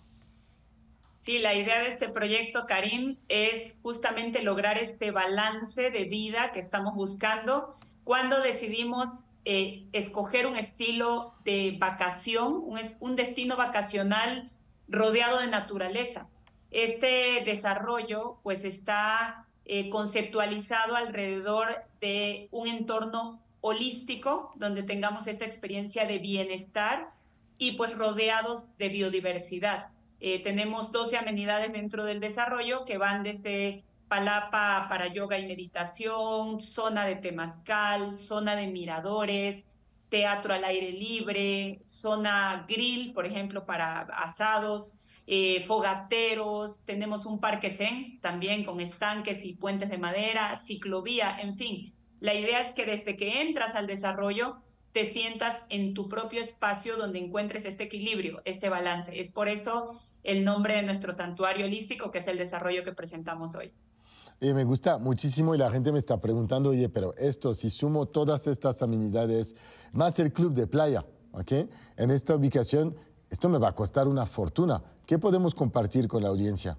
Sí, la idea de este proyecto, Karim, es justamente lograr este balance de vida que estamos buscando cuando decidimos eh, escoger un estilo de vacación, un, un destino vacacional rodeado de naturaleza. Este desarrollo pues está eh, conceptualizado alrededor de un entorno holístico donde tengamos esta experiencia de bienestar y pues rodeados de biodiversidad. Eh, tenemos 12 amenidades dentro del desarrollo que van desde palapa para yoga y meditación, zona de temazcal, zona de miradores, teatro al aire libre, zona grill, por ejemplo, para asados, eh, fogateros, tenemos un parque zen también con estanques y puentes de madera, ciclovía, en fin. La idea es que desde que entras al desarrollo te sientas en tu propio espacio donde encuentres este equilibrio, este balance. Es por eso el nombre de nuestro santuario holístico, que es el desarrollo que presentamos hoy. me gusta muchísimo y la gente me está preguntando, oye, pero esto, si sumo todas estas amenidades, más el club de playa, ¿ok? En esta ubicación, esto me va a costar una fortuna. ¿Qué podemos compartir con la audiencia?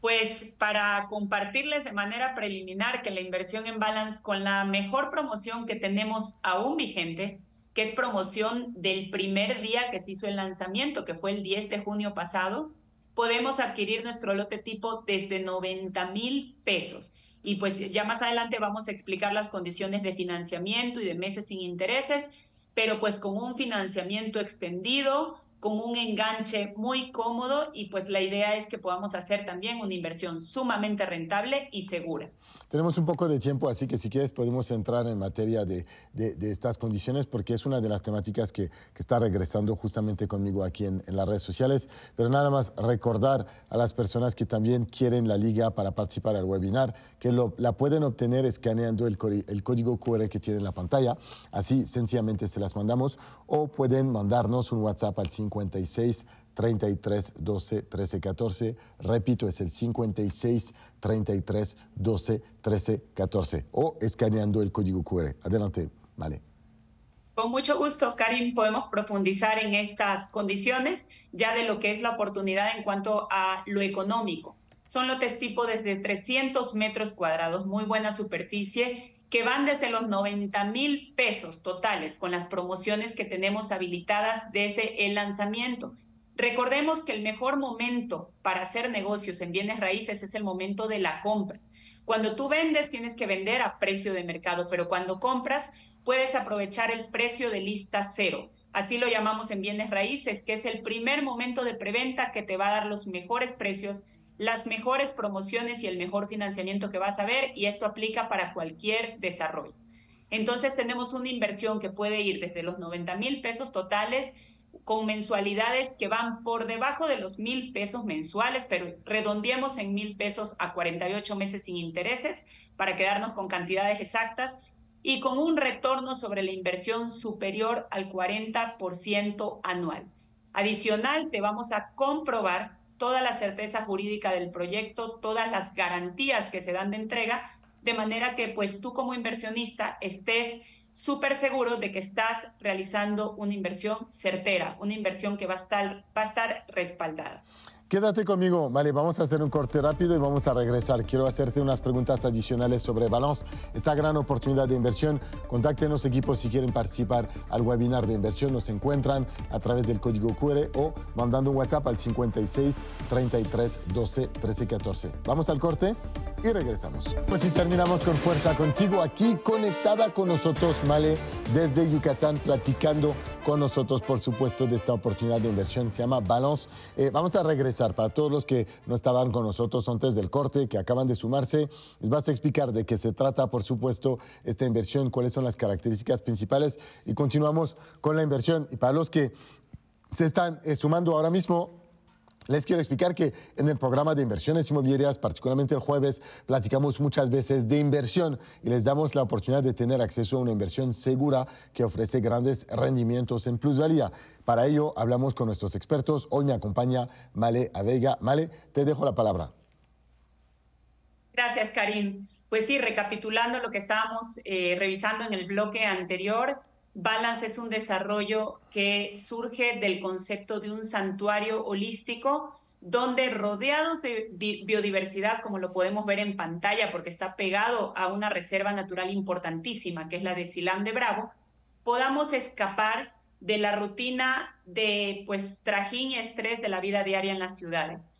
Pues para compartirles de manera preliminar que la inversión en Balance con la mejor promoción que tenemos aún vigente, que es promoción del primer día que se hizo el lanzamiento, que fue el 10 de junio pasado, podemos adquirir nuestro lote tipo desde 90 mil pesos. Y pues ya más adelante vamos a explicar las condiciones de financiamiento y de meses sin intereses, pero pues con un financiamiento extendido, con un enganche muy cómodo y pues la idea es que podamos hacer también una inversión sumamente rentable y segura. Tenemos un poco de tiempo, así que si quieres podemos entrar en materia de, de, estas condiciones porque es una de las temáticas que, que está regresando justamente conmigo aquí en, las redes sociales. Pero nada más recordar a las personas que también quieren la liga para participar al webinar, que lo, la pueden obtener escaneando el, el código QR que tiene en la pantalla. Así sencillamente se las mandamos o pueden mandarnos un WhatsApp al 5. 56 33 12 13 14. Repito, es el 56 33 12 13 14 o escaneando el código QR. Adelante, Vale. Con mucho gusto, Karim, podemos profundizar en estas condiciones ya de lo que es la oportunidad en cuanto a lo económico. Son lotes tipo desde 300 metros cuadrados, muy buena superficie que van desde los 90 mil pesos totales con las promociones que tenemos habilitadas desde el lanzamiento. Recordemos que el mejor momento para hacer negocios en bienes raíces es el momento de la compra. Cuando tú vendes tienes que vender a precio de mercado, pero cuando compras puedes aprovechar el precio de lista cero. Así lo llamamos en bienes raíces, que es el primer momento de preventa que te va a dar los mejores precios las mejores promociones y el mejor financiamiento que vas a ver y esto aplica para cualquier desarrollo. Entonces tenemos una inversión que puede ir desde los 90 mil pesos totales con mensualidades que van por debajo de los mil pesos mensuales, pero redondeamos en mil pesos a 48 meses sin intereses para quedarnos con cantidades exactas y con un retorno sobre la inversión superior al 40% anual. Adicional, te vamos a comprobar toda la certeza jurídica del proyecto, todas las garantías que se dan de entrega, de manera que pues tú como inversionista estés súper seguro de que estás realizando una inversión certera, una inversión que va a estar, va a estar respaldada. Quédate conmigo, Vale, vamos a hacer un corte rápido y vamos a regresar. Quiero hacerte unas preguntas adicionales sobre Balance, esta gran oportunidad de inversión. Contáctenos equipos si quieren participar al webinar de inversión. Nos encuentran a través del código QR o mandando un WhatsApp al 56 33 12 13 14. Vamos al corte y regresamos. Pues y terminamos con fuerza contigo aquí conectada con nosotros, Male, desde Yucatán, platicando con nosotros, por supuesto, de esta oportunidad de inversión. Se llama Balance. Eh, vamos a regresar para todos los que no estaban con nosotros antes del corte, que acaban de sumarse. Les vas a explicar de qué se trata, por supuesto, esta inversión, cuáles son las características principales y continuamos con la inversión. Y para los que se están eh, sumando ahora mismo, les quiero explicar que en el programa de inversiones inmobiliarias, particularmente el jueves, platicamos muchas veces de inversión y les damos la oportunidad de tener acceso a una inversión segura que ofrece grandes rendimientos en plusvalía. Para ello hablamos con nuestros expertos. Hoy me acompaña Male Adega. Male, te dejo la palabra. Gracias, Karim. Pues sí, recapitulando lo que estábamos eh, revisando en el bloque anterior, Balance es un desarrollo que surge del concepto de un santuario holístico donde rodeados de biodiversidad, como lo podemos ver en pantalla, porque está pegado a una reserva natural importantísima, que es la de Silán de Bravo, podamos escapar de la rutina de pues trajín y estrés de la vida diaria en las ciudades.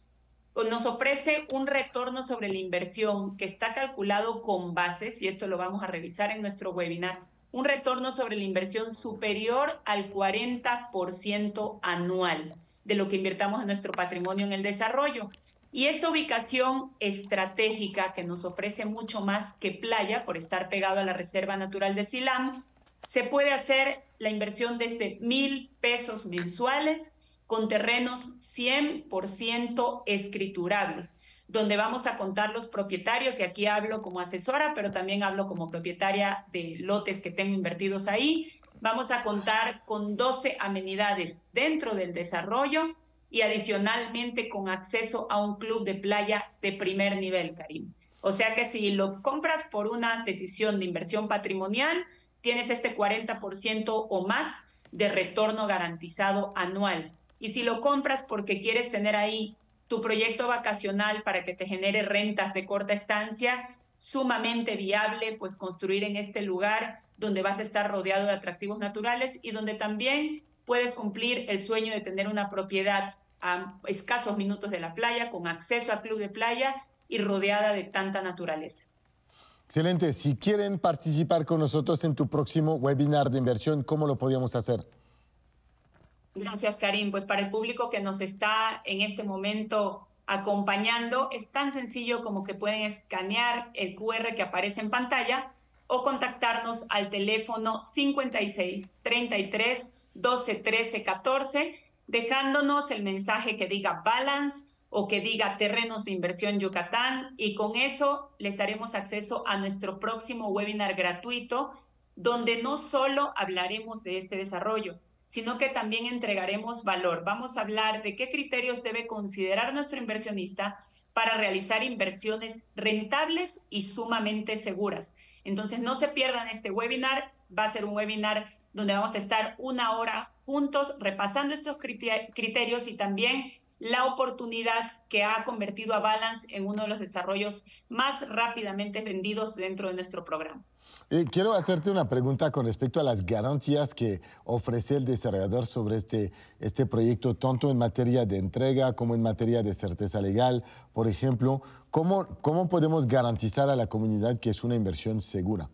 Nos ofrece un retorno sobre la inversión que está calculado con bases, y esto lo vamos a revisar en nuestro webinar, un retorno sobre la inversión superior al 40% anual de lo que invirtamos en nuestro patrimonio en el desarrollo. Y esta ubicación estratégica que nos ofrece mucho más que playa por estar pegado a la Reserva Natural de Silam, se puede hacer la inversión desde mil pesos mensuales con terrenos 100% escriturables donde vamos a contar los propietarios, y aquí hablo como asesora, pero también hablo como propietaria de lotes que tengo invertidos ahí. Vamos a contar con 12 amenidades dentro del desarrollo y adicionalmente con acceso a un club de playa de primer nivel, Karim. O sea que si lo compras por una decisión de inversión patrimonial, tienes este 40% o más de retorno garantizado anual. Y si lo compras porque quieres tener ahí tu proyecto vacacional para que te genere rentas de corta estancia, sumamente viable, pues construir en este lugar donde vas a estar rodeado de atractivos naturales y donde también puedes cumplir el sueño de tener una propiedad a escasos minutos de la playa, con acceso a club de playa y rodeada de tanta naturaleza. Excelente. Si quieren participar con nosotros en tu próximo webinar de inversión, ¿cómo lo podríamos hacer? Gracias, Karim. Pues para el público que nos está en este momento acompañando, es tan sencillo como que pueden escanear el QR que aparece en pantalla o contactarnos al teléfono 56 33 12 13 14, dejándonos el mensaje que diga balance o que diga terrenos de inversión Yucatán y con eso les daremos acceso a nuestro próximo webinar gratuito donde no solo hablaremos de este desarrollo, sino que también entregaremos valor. Vamos a hablar de qué criterios debe considerar nuestro inversionista para realizar inversiones rentables y sumamente seguras. Entonces, no se pierdan este webinar. Va a ser un webinar donde vamos a estar una hora juntos repasando estos criterios y también la oportunidad que ha convertido a Balance en uno de los desarrollos más rápidamente vendidos dentro de nuestro programa. quiero hacerte una pregunta con respecto a las garantías que ofrece el desarrollador sobre este, este proyecto, tanto en materia de entrega como en materia de certeza legal. Por ejemplo, ¿cómo, cómo podemos garantizar a la comunidad que es una inversión segura?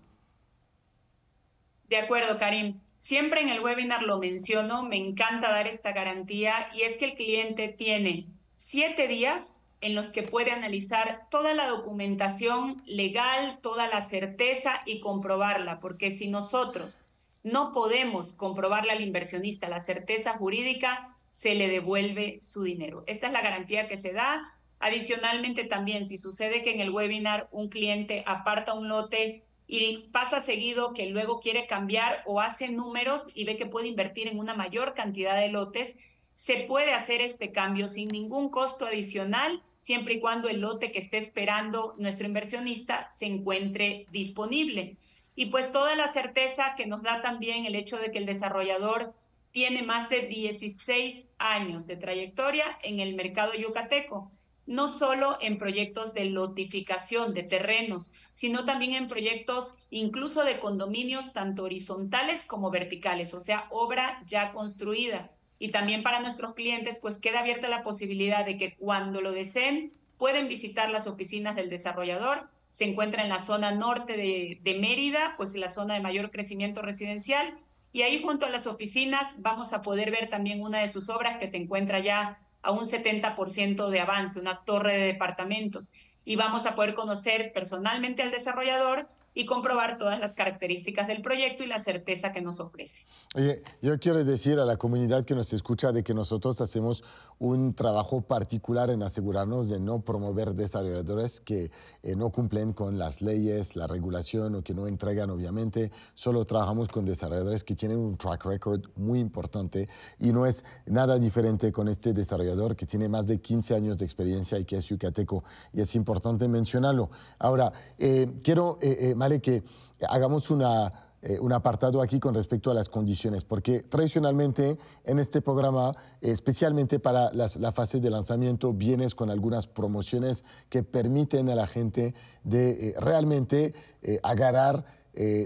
De acuerdo, Karim. Siempre en el webinar lo menciono, me encanta dar esta garantía y es que el cliente tiene siete días en los que puede analizar toda la documentación legal, toda la certeza y comprobarla, porque si nosotros no podemos comprobarle al inversionista la certeza jurídica, se le devuelve su dinero. Esta es la garantía que se da. Adicionalmente, también si sucede que en el webinar un cliente aparta un lote y pasa seguido que luego quiere cambiar o hace números y ve que puede invertir en una mayor cantidad de lotes, se puede hacer este cambio sin ningún costo adicional, siempre y cuando el lote que esté esperando nuestro inversionista se encuentre disponible. Y pues toda la certeza que nos da también el hecho de que el desarrollador tiene más de 16 años de trayectoria en el mercado yucateco no solo en proyectos de lotificación de terrenos, sino también en proyectos incluso de condominios tanto horizontales como verticales, o sea, obra ya construida. Y también para nuestros clientes, pues queda abierta la posibilidad de que cuando lo deseen pueden visitar las oficinas del desarrollador. Se encuentra en la zona norte de, Mérida, pues en la zona de mayor crecimiento residencial. Y ahí junto a las oficinas vamos a poder ver también una de sus obras que se encuentra ya a un 70% de avance, una torre de departamentos. Y vamos a poder conocer personalmente al desarrollador y comprobar todas las características del proyecto y la certeza que nos ofrece. Oye, yo quiero decir a la comunidad que nos escucha de que nosotros hacemos un trabajo particular en asegurarnos de no promover desarrolladores que eh, no cumplen con las leyes, la regulación o que no entregan, obviamente. Solo trabajamos con desarrolladores que tienen un track record muy importante y no es nada diferente con este desarrollador que tiene más de 15 años de experiencia y que es yucateco. Y es importante mencionarlo. Ahora, eh, quiero, eh, eh que hagamos una eh, un apartado aquí con respecto a las condiciones, porque tradicionalmente en este programa, eh, especialmente para la fase de lanzamiento, vienes con algunas promociones que permiten a la gente de eh, realmente agarrar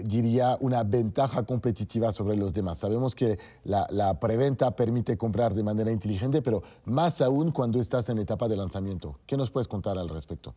diría, una ventaja competitiva sobre los demás. Sabemos que la, la, preventa permite comprar de manera inteligente, pero más aún cuando estás en etapa de lanzamiento. ¿Qué nos puedes contar al respecto?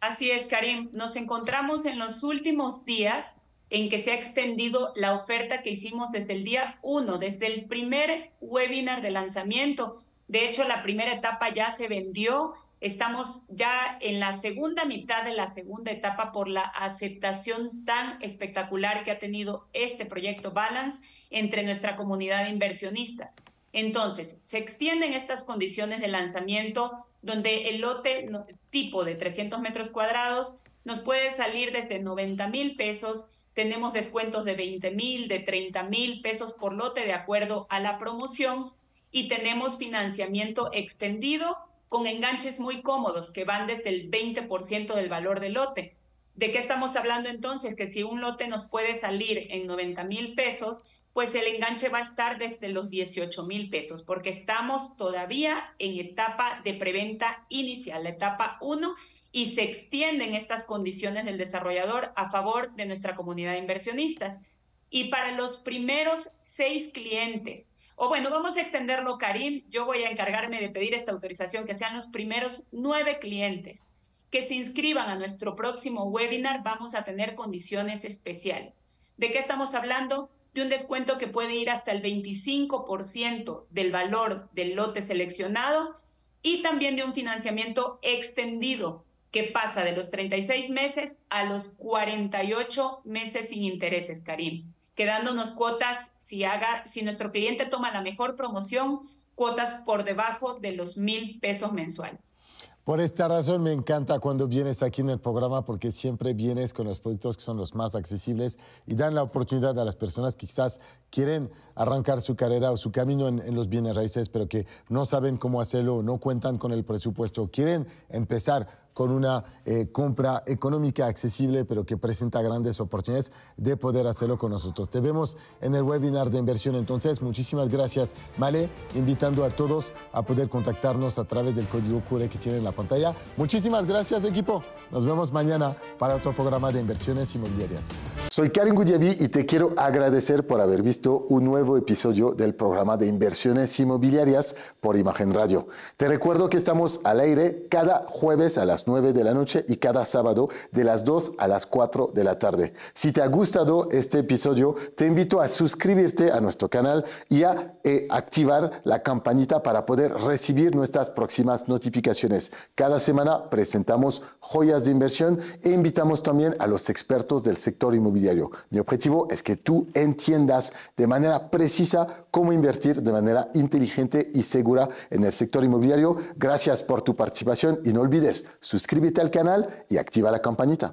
Así es, Karim. Nos encontramos en los últimos días en que se ha extendido la oferta que hicimos desde el día 1, desde el primer webinar de lanzamiento. De hecho, la primera etapa ya se vendió. Estamos ya en la segunda mitad de la segunda etapa por la aceptación tan espectacular que ha tenido este proyecto Balance entre nuestra comunidad de inversionistas. Entonces, se extienden estas condiciones de lanzamiento donde el lote tipo de 300 metros cuadrados nos puede salir desde 90 mil pesos tenemos descuentos de 20 mil, de 30 mil pesos por lote de acuerdo a la promoción y tenemos financiamiento extendido con enganches muy cómodos que van desde el 20% del valor del lote. ¿De qué estamos hablando entonces? Que si un lote nos puede salir en 90 mil pesos, pues el enganche va a estar desde los 18 mil pesos, porque estamos todavía en etapa de preventa inicial, la etapa 1, y se extienden estas condiciones del desarrollador a favor de nuestra comunidad de inversionistas. Y para los primeros seis clientes, o bueno, vamos a extenderlo, Karim, yo voy a encargarme de pedir esta autorización, que sean los primeros nueve clientes que se inscriban a nuestro próximo webinar, vamos a tener condiciones especiales. ¿De qué estamos hablando? de un descuento que puede ir hasta el 25% del valor del lote seleccionado y también de un financiamiento extendido que pasa de los 36 meses a los 48 meses sin intereses, Karim, quedándonos cuotas, si, haga, si nuestro cliente toma la mejor promoción, cuotas por debajo de los mil pesos mensuales. Por esta razón me encanta cuando vienes aquí en el programa porque siempre vienes con los productos que son los más accesibles y dan la oportunidad a las personas que quizás quieren arrancar su carrera o su camino en, en los bienes raíces, pero que no saben cómo hacerlo, no cuentan con el presupuesto, quieren empezar con una eh, compra económica accesible, pero que presenta grandes oportunidades de poder hacerlo con nosotros. Te vemos en el webinar de inversión entonces. Muchísimas gracias, Male, invitando a todos a poder contactarnos a través del código QR que tiene en la pantalla. Muchísimas gracias, equipo. Nos vemos mañana para otro programa de inversiones inmobiliarias. Soy Karen Gudiaví y te quiero agradecer por haber visto un nuevo episodio del programa de inversiones inmobiliarias por Imagen Radio. Te recuerdo que estamos al aire cada jueves a las 9 de la noche y cada sábado de las 2 a las 4 de la tarde. Si te ha gustado este episodio, te invito a suscribirte a nuestro canal y a eh, activar la campanita para poder recibir nuestras próximas notificaciones. Cada semana presentamos joyas de inversión e invitamos también a los expertos del sector inmobiliario. Mi objetivo es que tú entiendas de manera precisa cómo invertir de manera inteligente y segura en el sector inmobiliario. Gracias por tu participación y no olvides Suscríbete al canal y activa la campanita.